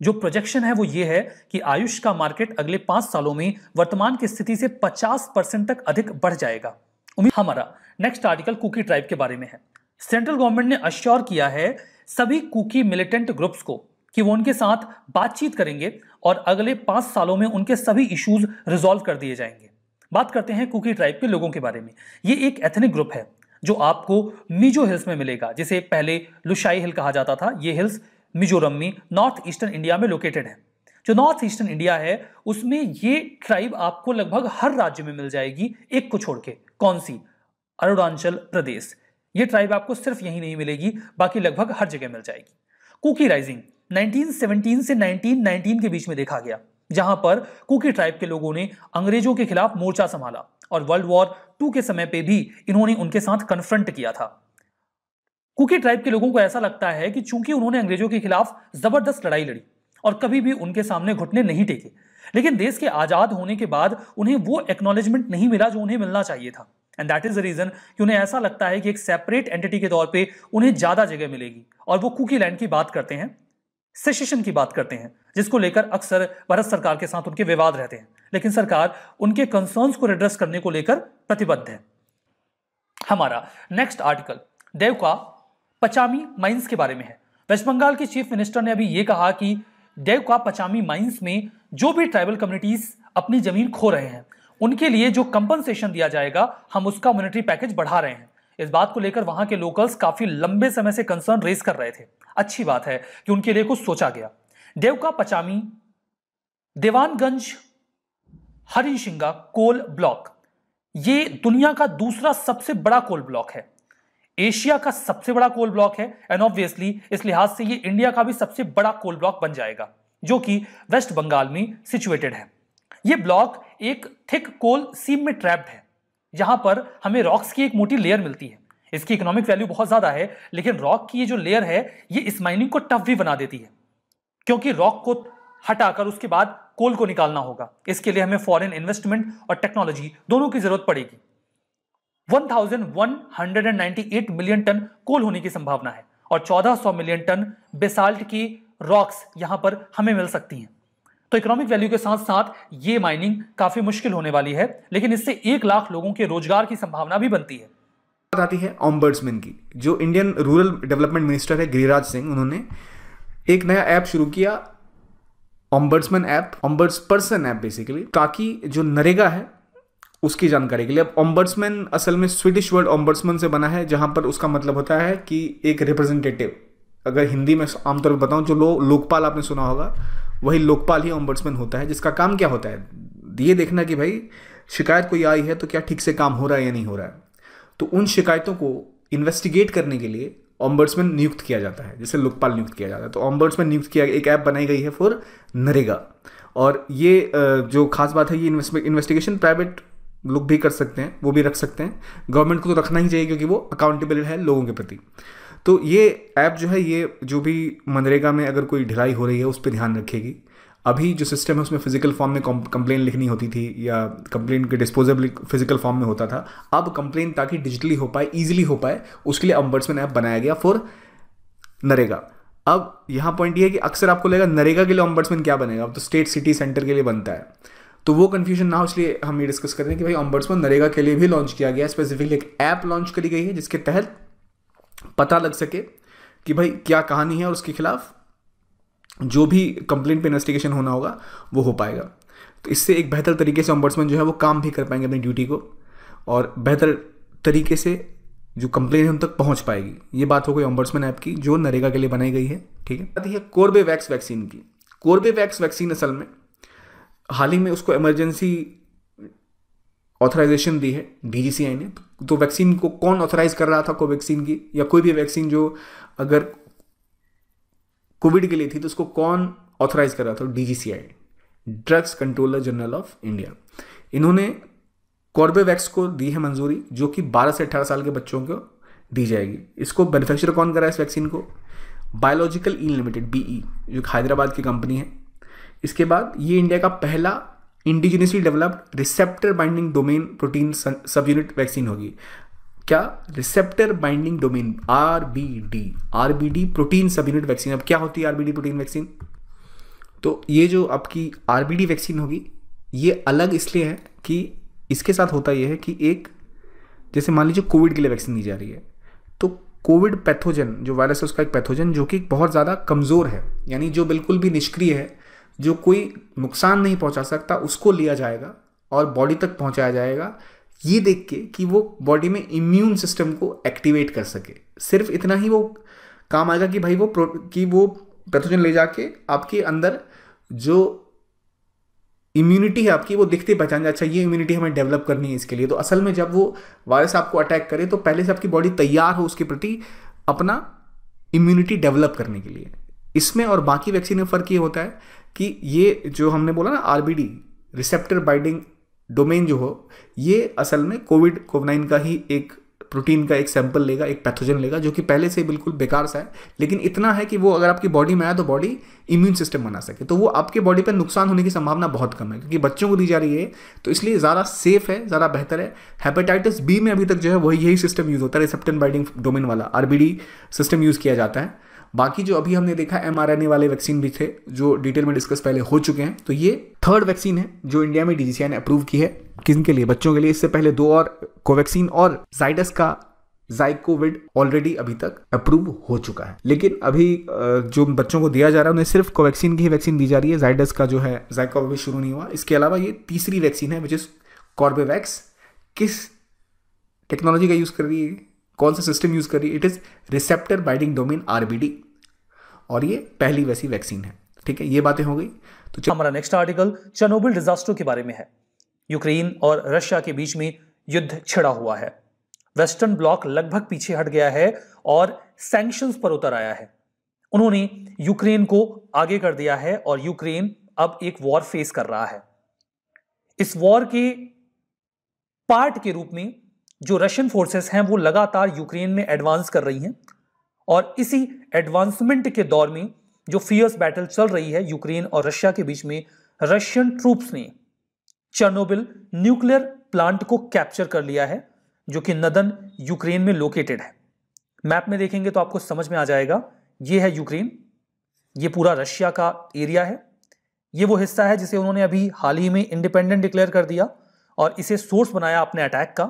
जो प्रोजेक्शन है वो ये है कि आयुष का मार्केट अगले पांच सालों में वर्तमान की स्थिति से 50 परसेंट तक अधिक बढ़ जाएगा उम्मीद हमारा नेक्स्ट आर्टिकल कुकी ट्राइब के बारे में है सेंट्रल गवर्नमेंट ने अश्योर किया है सभी कुकी मिलिटेंट ग्रुप्स को कि वो उनके साथ बातचीत करेंगे और अगले पांच सालों में उनके सभी इश्यूज रिजॉल्व कर दिए जाएंगे बात करते हैं कुकी ट्राइब के लोगों के बारे में ये एक एथनिक ग्रुप है जो आपको मिजो हिल्स में मिलेगा जिसे पहले लुशाई हिल कहा जाता था ये हिल्स मिजोरम में नॉर्थ ईस्टर्न इंडिया में लोकेटेड है जो नॉर्थ ईस्टर्न इंडिया है उसमें ये ट्राइब आपको लगभग हर राज्य में मिल जाएगी एक को छोड़ के कौन सी अरुणाचल प्रदेश ये ट्राइब आपको सिर्फ यहीं नहीं मिलेगी बाकी लगभग हर जगह मिल जाएगी कुकी राइजिंग 1917 से 1919 के बीच में देखा गया जहां पर कुकी ट्राइब के लोगों ने अंग्रेजों के खिलाफ मोर्चा संभाला और वर्ल्ड वॉर टू के समय पे भी इन्होंने उनके साथ कन्फ्रंट किया था कुकी ट्राइब के लोगों को ऐसा लगता है कि चूंकि उन्होंने अंग्रेजों के खिलाफ जबरदस्त लड़ाई लड़ी और कभी भी उनके सामने घुटने नहीं टेके लेकिन देश के आजाद होने के बाद उन्हें वो एक्नोलेजमेंट नहीं मिला जो उन्हें मिलना चाहिए था and that is the reason कि उन्हें ऐसा लगता है कि एक सेपरेट एंटिटी के तौर पे उन्हें ज्यादा जगह मिलेगी और वो कुकी लैंड की बात करते हैं सेशन की बात करते हैं जिसको लेकर अक्सर भारत सरकार के साथ उनके विवाद रहते हैं लेकिन सरकार उनके कंसर्न्स को रिड्रेस करने को लेकर प्रतिबद्ध है हमारा नेक्स्ट आर्टिकल देव का पचामी माइंस के बारे में है वेस्ट बंगाल के चीफ मिनिस्टर ने अभी यह कहा कि देव का पचामी माइंस में जो भी ट्राइबल कम्युनिटीज अपनी जमीन खो रहे हैं उनके लिए जो कंपनसेशन दिया जाएगा हम उसका मॉनिटरी पैकेज बढ़ा रहे हैं इस बात को लेकर वहां के लोकल्स काफी लंबे समय से कंसर्न रेस कर रहे थे अच्छी बात है कि उनके लिए कुछ सोचा गया देवका पचामी देवानगंज हरिशिंगा कोल ब्लॉक ये दुनिया का दूसरा सबसे बड़ा कोल ब्लॉक है एशिया का सबसे बड़ा कोल ब्लॉक है एंड ऑब्वियसली इस लिहाज से ये इंडिया का भी सबसे बड़ा कोल ब्लॉक बन जाएगा जो कि वेस्ट बंगाल में सिचुएटेड है ये ब्लॉक एक थिक कोल सीम में ट्रैप्ड है जहां पर हमें रॉक्स की एक मोटी लेयर मिलती है इसकी इकोनॉमिक वैल्यू बहुत ज़्यादा है लेकिन रॉक की ये जो लेयर है ये इस माइनिंग को टफ भी बना देती है क्योंकि रॉक को हटाकर उसके बाद कोल को निकालना होगा इसके लिए हमें फॉरेन इन्वेस्टमेंट और टेक्नोलॉजी दोनों की जरूरत पड़ेगी 1198 मिलियन टन कोल होने की संभावना है और 1400 मिलियन टन बेसाल्ट की रॉक्स यहां पर हमें मिल सकती हैं तो इकोनॉमिक वैल्यू के साथ साथ ये माइनिंग काफी मुश्किल होने वाली है लेकिन इससे एक लाख लोगों के रोजगार की संभावना भी बनती है बात आती है ऑम्बर्ड्समैन की जो इंडियन रूरल डेवलपमेंट मिनिस्टर है गिरिराज सिंह उन्होंने एक नया ऐप शुरू किया ombudsman app ombudsperson app basically ताकि जो नरेगा है उसकी जानकारी के लिए अब ऑम्बर्ड्समैन असल में स्वीडिश वर्ड ऑम्बर्ड्समैन से बना है जहां पर उसका मतलब होता है कि एक रिप्रेजेंटेटिव अगर हिंदी में आमतौर पर बताऊं जो लो, लोकपाल आपने सुना होगा वही लोकपाल ही ऑम्बर्ड्समैन होता है जिसका काम क्या होता है ये देखना कि भाई शिकायत कोई आई है तो क्या ठीक से काम हो रहा है या नहीं हो रहा है तो उन शिकायतों को इन्वेस्टिगेट करने के लिए ऑम्बर्ट्समैन नियुक्त किया जाता है जैसे लोकपाल नियुक्त किया जाता है तो ऑम्बर्ट्समैन नियुक्त किया एक ऐप बनाई गई है फॉर नरेगा और ये जो खास बात है ये इन्वेस्टिगेशन प्राइवेट लोग भी कर सकते हैं वो भी रख सकते हैं गवर्नमेंट को तो रखना ही चाहिए क्योंकि वो अकाउंटेबल है लोगों के प्रति तो ये ऐप जो है ये जो भी मनरेगा में अगर कोई ढिलाई हो रही है उस पर ध्यान रखेगी अभी जो सिस्टम है उसमें फ़िजिकल फॉर्म में कंप्लेन लिखनी होती थी या कंप्लेन के डिस्पोजेबल फिजिकल फॉर्म में होता था अब कंप्लेन ताकि डिजिटली हो पाए ईजिली हो पाए उसके लिए अम्बर्समैन ऐप बनाया गया फॉर नरेगा अब यहाँ पॉइंट ये है कि अक्सर आपको लगेगा नरेगा के लिए अम्बर्समैन क्या बनेगा अब तो स्टेट सिटी सेंटर के लिए बनता है तो वो कन्फ्यूजन ना हो इसलिए हम ये डिस्कस कर रहे हैं कि भाई अम्बर्समैन नरेगा के लिए भी लॉन्च किया गया स्पेसिफिकली एक ऐप लॉन्च करी गई है जिसके तहत पता लग सके कि भाई क्या कहानी है और उसके खिलाफ जो भी कंप्लेंट पे इन्वेस्टिगेशन होना होगा वो हो पाएगा तो इससे एक बेहतर तरीके से ऑम्बर्समैन जो है वो काम भी कर पाएंगे अपनी ड्यूटी को और बेहतर तरीके से जो कंप्लेन है उन तक पहुंच पाएगी ये बात हो गई ऑम्बर्समैन ऐप की जो नरेगा के लिए बनाई गई है ठीक है बात है कोर्बेवैक्स वैक्सीन की कोर्बेवैक्स वैक्सीन असल में हाल ही में उसको इमरजेंसी ऑथराइजेशन दी है डी ने तो वैक्सीन को कौन ऑथराइज कर रहा था कोवैक्सीन की या कोई भी वैक्सीन जो अगर कोविड के लिए थी तो उसको कौन ऑथराइज कर रहा था DGCI drugs controller general of India इन्होंने कॉर्बेवैक्स को दी है मंजूरी जो कि 12 से 18 साल के बच्चों को दी जाएगी इसको मैन्युफैक्चर कौन कर रहा है इस वैक्सीन को बायोलॉजिकल ई लिमिटेड बीई जो हैदराबाद की कंपनी है इसके बाद ये इंडिया का पहला indigenously developed receptor binding domain protein sub unit vaccine होगी क्या receptor binding domain RBD RBD protein sub unit vaccine अब क्या होती है आरबीडी प्रोटीन वैक्सीन तो ये जो आपकी आरबीडी वैक्सीन होगी ये अलग इसलिए है कि इसके साथ होता यह है कि एक जैसे मान लीजिए कोविड के लिए वैक्सीन दी जा रही है तो कोविड पैथोजन जो वायरस है उसका एक पैथोजन जो कि बहुत ज़्यादा कमज़ोर है यानी जो बिल्कुल भी निष्क्रिय है जो कोई नुकसान नहीं पहुंचा सकता उसको लिया जाएगा और बॉडी तक पहुंचाया जाएगा ये देख के कि वो बॉडी में इम्यून सिस्टम को एक्टिवेट कर सके सिर्फ इतना ही वो काम आएगा कि भाई वो कि वो पैथोजन ले जाके आपके अंदर जो इम्यूनिटी है आपकी वो दिखते पहचान जाए अच्छा ये इम्यूनिटी हमें डेवलप करनी है इसके लिए तो असल में जब वो वायरस आपको अटैक करे तो पहले से आपकी बॉडी तैयार हो उसके प्रति अपना इम्यूनिटी डेवलप करने के लिए इसमें और बाकी वैक्सीन में फ़र्क ये होता है कि ये जो हमने बोला ना आर रिसेप्टर बाइडिंग डोमेन जो हो ये असल में कोविड कोवनाइन का ही एक प्रोटीन का एक सैंपल लेगा एक पैथोजन लेगा जो कि पहले से बिल्कुल बेकार सा है लेकिन इतना है कि वो अगर आपकी बॉडी में आया तो बॉडी इम्यून सिस्टम बना सके तो वो आपके बॉडी पर नुकसान होने की संभावना बहुत कम है क्योंकि बच्चों को दी जा रही है तो इसलिए ज़्यादा सेफ है ज़्यादा बेहतर है हेपेटाइटिस बी में अभी तक जो है वही यही सिस्टम यूज़ होता है रिसेप्टन बाइडिंग डोमेन वाला आर सिस्टम यूज़ किया जाता है बाकी जो अभी हमने देखा एम वाले वैक्सीन भी थे जो डिटेल में डिस्कस पहले हो चुके हैं तो ये थर्ड वैक्सीन है जो इंडिया में डीजीसीआई ने अप्रूव की है किन के लिए बच्चों के लिए इससे पहले दो और कोवैक्सीन और जाइडस का जाइकोविड ऑलरेडी अभी तक अप्रूव हो चुका है लेकिन अभी जो बच्चों को दिया जा रहा है उन्हें सिर्फ कोवैक्सीन की ही वैक्सीन दी जा रही है जाइडस का जो है जाइको अभी शुरू नहीं हुआ इसके अलावा ये तीसरी वैक्सीन है विच इज़ कॉर्बेवैक्स किस टेक्नोलॉजी का यूज़ कर रही है कौन सा सिस्टम यूज़ कर रही है it is receptor binding domain R और ये पहली वैसी वैक्सीन है ठीक है ये बातें हो गई तो हमारा नेक्स्ट आर्टिकल चनोबिल डिजास्टर के बारे में है यूक्रेन और रशिया के बीच में युद्ध छिड़ा हुआ है वेस्टर्न ब्लॉक लगभग पीछे हट गया है और सैंक्शंस पर उतर आया है उन्होंने यूक्रेन को आगे कर दिया है और यूक्रेन अब एक वॉर फेस कर रहा है इस वॉर के पार्ट के रूप में जो रशियन फोर्सेस हैं वो लगातार यूक्रेन में एडवांस कर रही हैं और इसी एडवांसमेंट के दौर में जो फियर्स बैटल चल रही है यूक्रेन और रशिया के बीच में रशियन ट्रूप्स ने चर्नोबिल न्यूक्लियर प्लांट को कैप्चर कर लिया है जो कि नदन यूक्रेन में लोकेटेड है मैप में देखेंगे तो आपको समझ में आ जाएगा ये है यूक्रेन ये पूरा रशिया का एरिया है ये वो हिस्सा है जिसे उन्होंने अभी हाल ही में इंडिपेंडेंट डिक्लेयर कर दिया और इसे सोर्स बनाया अपने अटैक का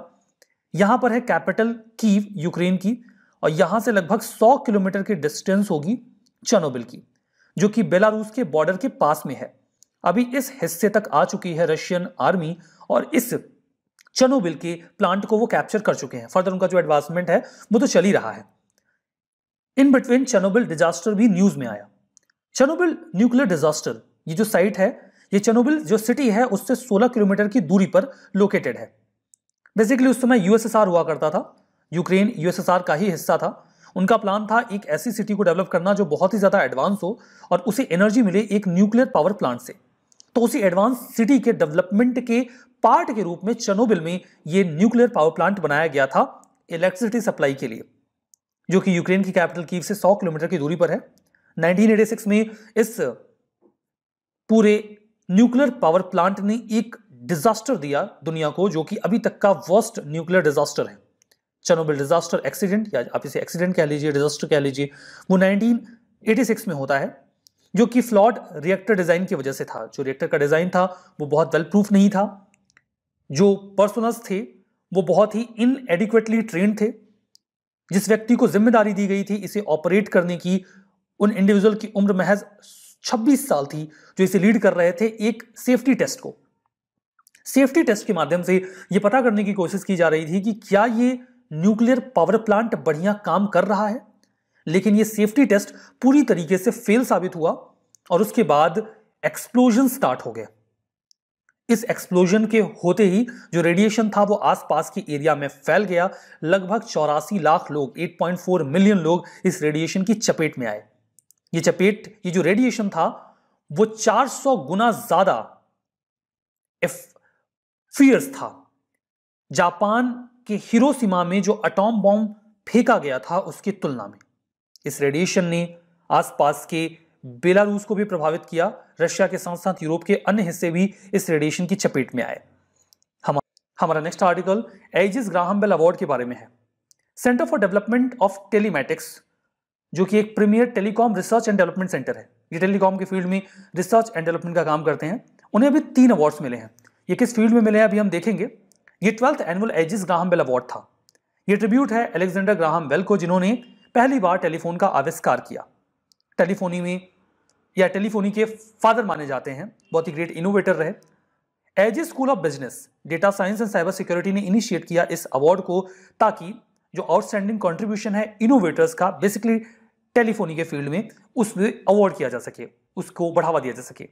यहां पर है कैपिटल कीव यूक्रेन की और यहां से लगभग 100 किलोमीटर की डिस्टेंस होगी चनोबिल की जो कि बेलारूस के बॉर्डर के पास में है अभी इस हिस्से तक आ चुकी है रशियन आर्मी और इस चनोबिल के प्लांट को वो कैप्चर कर चुके हैं फर्दर उनका जो एडवांसमेंट है वो तो चल ही रहा है इन बिटवीन चनोबिल डिजास्टर भी न्यूज में आया चनोबिल न्यूक्लियर डिजास्टर ये जो साइट है ये चनोबिल जो सिटी है उससे 16 किलोमीटर की दूरी पर लोकेटेड है बेसिकली उस समय यूएसएसआर हुआ करता था यूक्रेन यूएसएसआर का ही हिस्सा था उनका प्लान था एक ऐसी सिटी को डेवलप करना जो बहुत ही ज़्यादा एडवांस हो और उसे एनर्जी मिले एक न्यूक्लियर पावर प्लांट से तो उसी एडवांस सिटी के डेवलपमेंट के पार्ट के रूप में चनोबिल में ये न्यूक्लियर पावर प्लांट बनाया गया था इलेक्ट्रिसिटी सप्लाई के लिए जो कि यूक्रेन की कैपिटल कीव से 100 किलोमीटर की दूरी पर है 1986 में इस पूरे न्यूक्लियर पावर प्लांट ने एक डिजास्टर दिया दुनिया को जो कि अभी तक का वर्स्ट न्यूक्लियर डिजास्टर है चनोबिल डिजास्टर एक्सीडेंट या आप इसे एक्सीडेंट कह लीजिए डिजास्टर कह लीजिए वो 1986 में होता है जो कि फ्लॉड रिएक्टर डिज़ाइन की वजह से था जो रिएक्टर का डिज़ाइन था वो बहुत वेल प्रूफ नहीं था जो पर्सनल्स थे वो बहुत ही इनएडिक्वेटली ट्रेन थे जिस व्यक्ति को जिम्मेदारी दी गई थी इसे ऑपरेट करने की उन इंडिविजुअल की उम्र महज 26 साल थी जो इसे लीड कर रहे थे एक सेफ्टी टेस्ट को सेफ्टी टेस्ट के माध्यम से ये पता करने की कोशिश की जा रही थी कि क्या ये न्यूक्लियर पावर प्लांट बढ़िया काम कर रहा है लेकिन ये सेफ्टी टेस्ट पूरी तरीके से फेल साबित हुआ और उसके बाद एक्सप्लोजन स्टार्ट हो गया इस एक्सप्लोजन के होते ही जो रेडिएशन था वो आसपास के एरिया में फैल गया लगभग चौरासी लाख लोग 8.4 मिलियन लोग इस रेडिएशन की चपेट में आए ये चपेट ये जो रेडिएशन था वो 400 गुना ज्यादा फियर्स था जापान के हिरोशिमा में जो अटोम बॉम्ब फेंका गया था उसकी तुलना में इस रेडिएशन ने आसपास के बेलारूस को भी प्रभावित किया रशिया के साथ साथ यूरोप के अन्य हिस्से भी इस रेडिएशन की चपेट में आए हम, हमारा next article Aegis Graham Bell award के बारे में है centre for development of telematics जो कि एक premier telecom research and development centre है ये टेलीकॉम के फील्ड में रिसर्च एंड डेवलपमेंट का काम करते हैं उन्हें अभी तीन अवार्ड्स मिले हैं ये किस फील्ड में मिले हैं अभी हम देखेंगे ये twelfth annual Aegis Graham Bell award था ये ट्रिब्यूट है एलेक्जेंडर ग्राहम बेल को जिन्होंने पहली बार टेलीफोन का आविष्कार किया टेलीफोनी में या टेलीफोनी के फादर माने जाते हैं बहुत ही ग्रेट इनोवेटर रहे Aegis school of business data science and cyber security ने इनिशिएट किया इस अवार्ड को ताकि जो आउटस्टैंडिंग कॉन्ट्रीब्यूशन है इनोवेटर्स का बेसिकली टेलीफोनी के फील्ड में उसमें अवार्ड किया जा सके उसको बढ़ावा दिया जा सके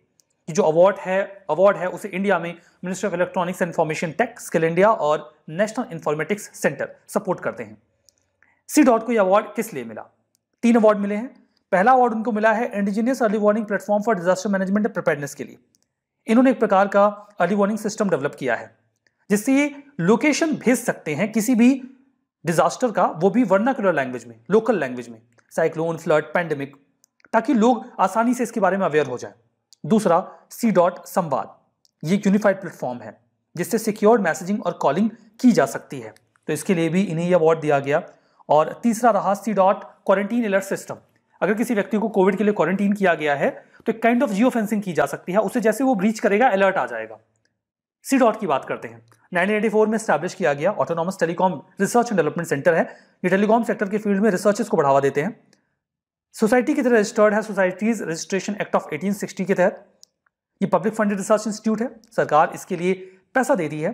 कि जो अवार्ड है अवार्ड है उसे इंडिया में ministry of electronics and information tech skill India और नेशनल इन्फॉर्मेटिक्स सेंटर सपोर्ट करते हैं सी डॉट को यह अवार्ड किस लिए मिला तीन अवार्ड मिले हैं पहला अवार्ड उनको मिला है indigenous early warning platform for disaster management and preparedness के लिए इन्होंने एक प्रकार का अर्ली वार्निंग सिस्टम डेवलप किया है जिससे ये लोकेशन भेज सकते हैं किसी भी डिजास्टर का वो भी वर्नाकुलर लैंग्वेज में लोकल लैंग्वेज में साइक्लोन फ्लड पैंडमिक ताकि लोग आसानी से इसके बारे में अवेयर हो जाए दूसरा सी डॉट संवाद ये यूनिफाइड प्लेटफॉर्म है जिससे सिक्योर्ड मैसेजिंग और कॉलिंग की जा सकती है तो इसके लिए भी इन्हें यह अवार्ड दिया गया और तीसरा रहा C dot quarantine alert system अगर किसी व्यक्ति को कोविड के लिए क्वारंटीन किया गया है तो एक काइंड ऑफ जियो फेंसिंग की जा सकती है उसे जैसे वो ब्रीच करेगा अलर्ट आ जाएगा सी डॉट की बात करते हैं 1984 में स्टैब्लिश किया गया autonomous telecom research and development centre है ये टेलीकॉम सेक्टर के फील्ड में रिसर्चेस को बढ़ावा देते हैं सोसाइटी की तरह रजिस्टर्ड है सोसाइटीज रजिस्ट्रेशन एक्ट ऑफ 1860 के तहत ये पब्लिक फंडेड रिसर्च इंस्टीट्यूट है सरकार इसके लिए पैसा दे रही है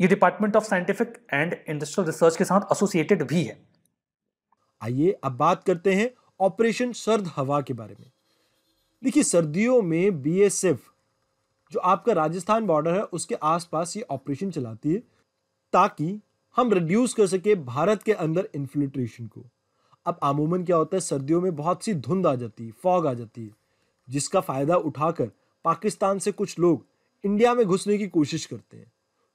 ये department of scientific and industrial research के साथ एसोसिएटेड भी है आइए अब बात करते हैं ऑपरेशन सर्द हवा के बारे में देखिए सर्दियों में बीएसएफ जो आपका राजस्थान बॉर्डर है उसके आसपास ये ऑपरेशन चलाती है ताकि हम रिड्यूस कर सके भारत के अंदर इन्फिल्ट्रेशन को अब अमूमन क्या होता है सर्दियों में बहुत सी धुंध आ जाती है फॉग आ जाती है जिसका फ़ायदा उठाकर पाकिस्तान से कुछ लोग इंडिया में घुसने की कोशिश करते हैं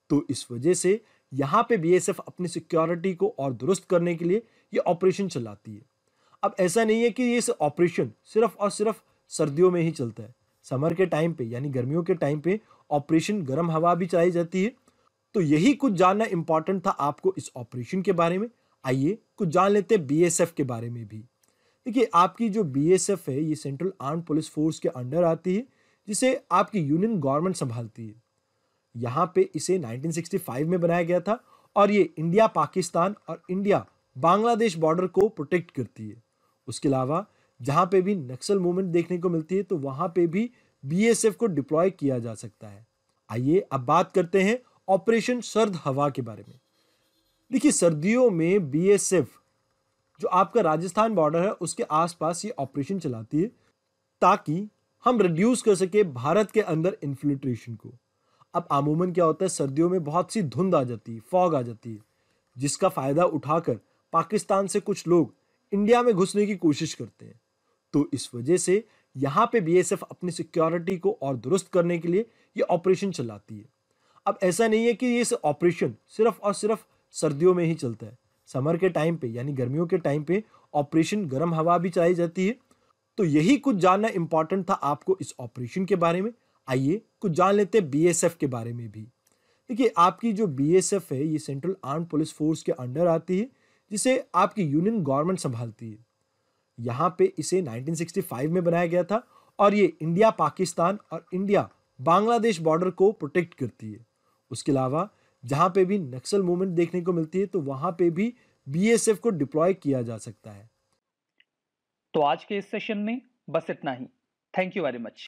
तो इस वजह से यहाँ पे बीएसएफ अपनी सिक्योरिटी को और दुरुस्त करने के लिए ये ऑपरेशन चलाती है अब ऐसा नहीं है कि ये ऑपरेशन सिर्फ और सिर्फ सर्दियों में ही चलता है समर के टाइम पे यानी गर्मियों के टाइम पे ऑपरेशन गर्म हवा भी चलाई जाती है तो यही कुछ जानना इंपॉर्टेंट था आपको इस ऑपरेशन के बारे में आइए कुछ जान लेते हैं बीएसएफ के बारे में भी देखिए आपकी जो बीएसएफ है ये सेंट्रल आर्म पुलिस फोर्स के अंडर आती है जिसे आपकी यूनियन गवर्नमेंट संभालती है यहाँ पे इसे 1965 में बनाया गया था और ये इंडिया पाकिस्तान और इंडिया बांग्लादेश बॉर्डर को प्रोटेक्ट करती है उसके अलावा जहाँ पे भी नक्सल मूवमेंट देखने को मिलती है तो वहाँ पे भी बीएसएफ को डिप्लॉय किया जा सकता है आइए अब बात करते हैं ऑपरेशन सर्द हवा के बारे में देखिए सर्दियों में बीएसएफ जो आपका राजस्थान बॉर्डर है उसके आसपास ये ऑपरेशन चलाती है ताकि हम रिड्यूस कर सके भारत के अंदर इन्फिल्ट्रेशन को अब आमूमन क्या होता है सर्दियों में बहुत सी धुंध आ जाती है फॉग आ जाती है जिसका फ़ायदा उठाकर पाकिस्तान से कुछ लोग इंडिया में घुसने की कोशिश करते हैं तो इस वजह से यहाँ पे बीएसएफ अपनी सिक्योरिटी को और दुरुस्त करने के लिए ये ऑपरेशन चलाती है अब ऐसा नहीं है कि ये ऑपरेशन सिर्फ और सिर्फ सर्दियों में ही चलता है समर के टाइम पे यानी गर्मियों के टाइम पे ऑपरेशन गर्म हवा भी चलाई जाती है तो यही कुछ जानना इंपॉर्टेंट था आपको इस ऑपरेशन के बारे में आइए कुछ जान लेते हैं बीएसएफ के बारे में भी देखिए आपकी जो बीएसएफ है ये सेंट्रल आर्म पुलिस फोर्स के अंडर आती है जिसे आपकी यूनियन गवर्नमेंट संभालती है यहाँ पे इसे 1965 में बनाया गया था और ये इंडिया पाकिस्तान और इंडिया बांग्लादेश बॉर्डर को प्रोटेक्ट करती है उसके अलावा जहाँ पे भी नक्सल मूवमेंट देखने को मिलती है तो वहाँ पे भी बीएसएफ को डिप्लॉय किया जा सकता है तो आज के इस सेशन में बस इतना ही थैंक यू वेरी मच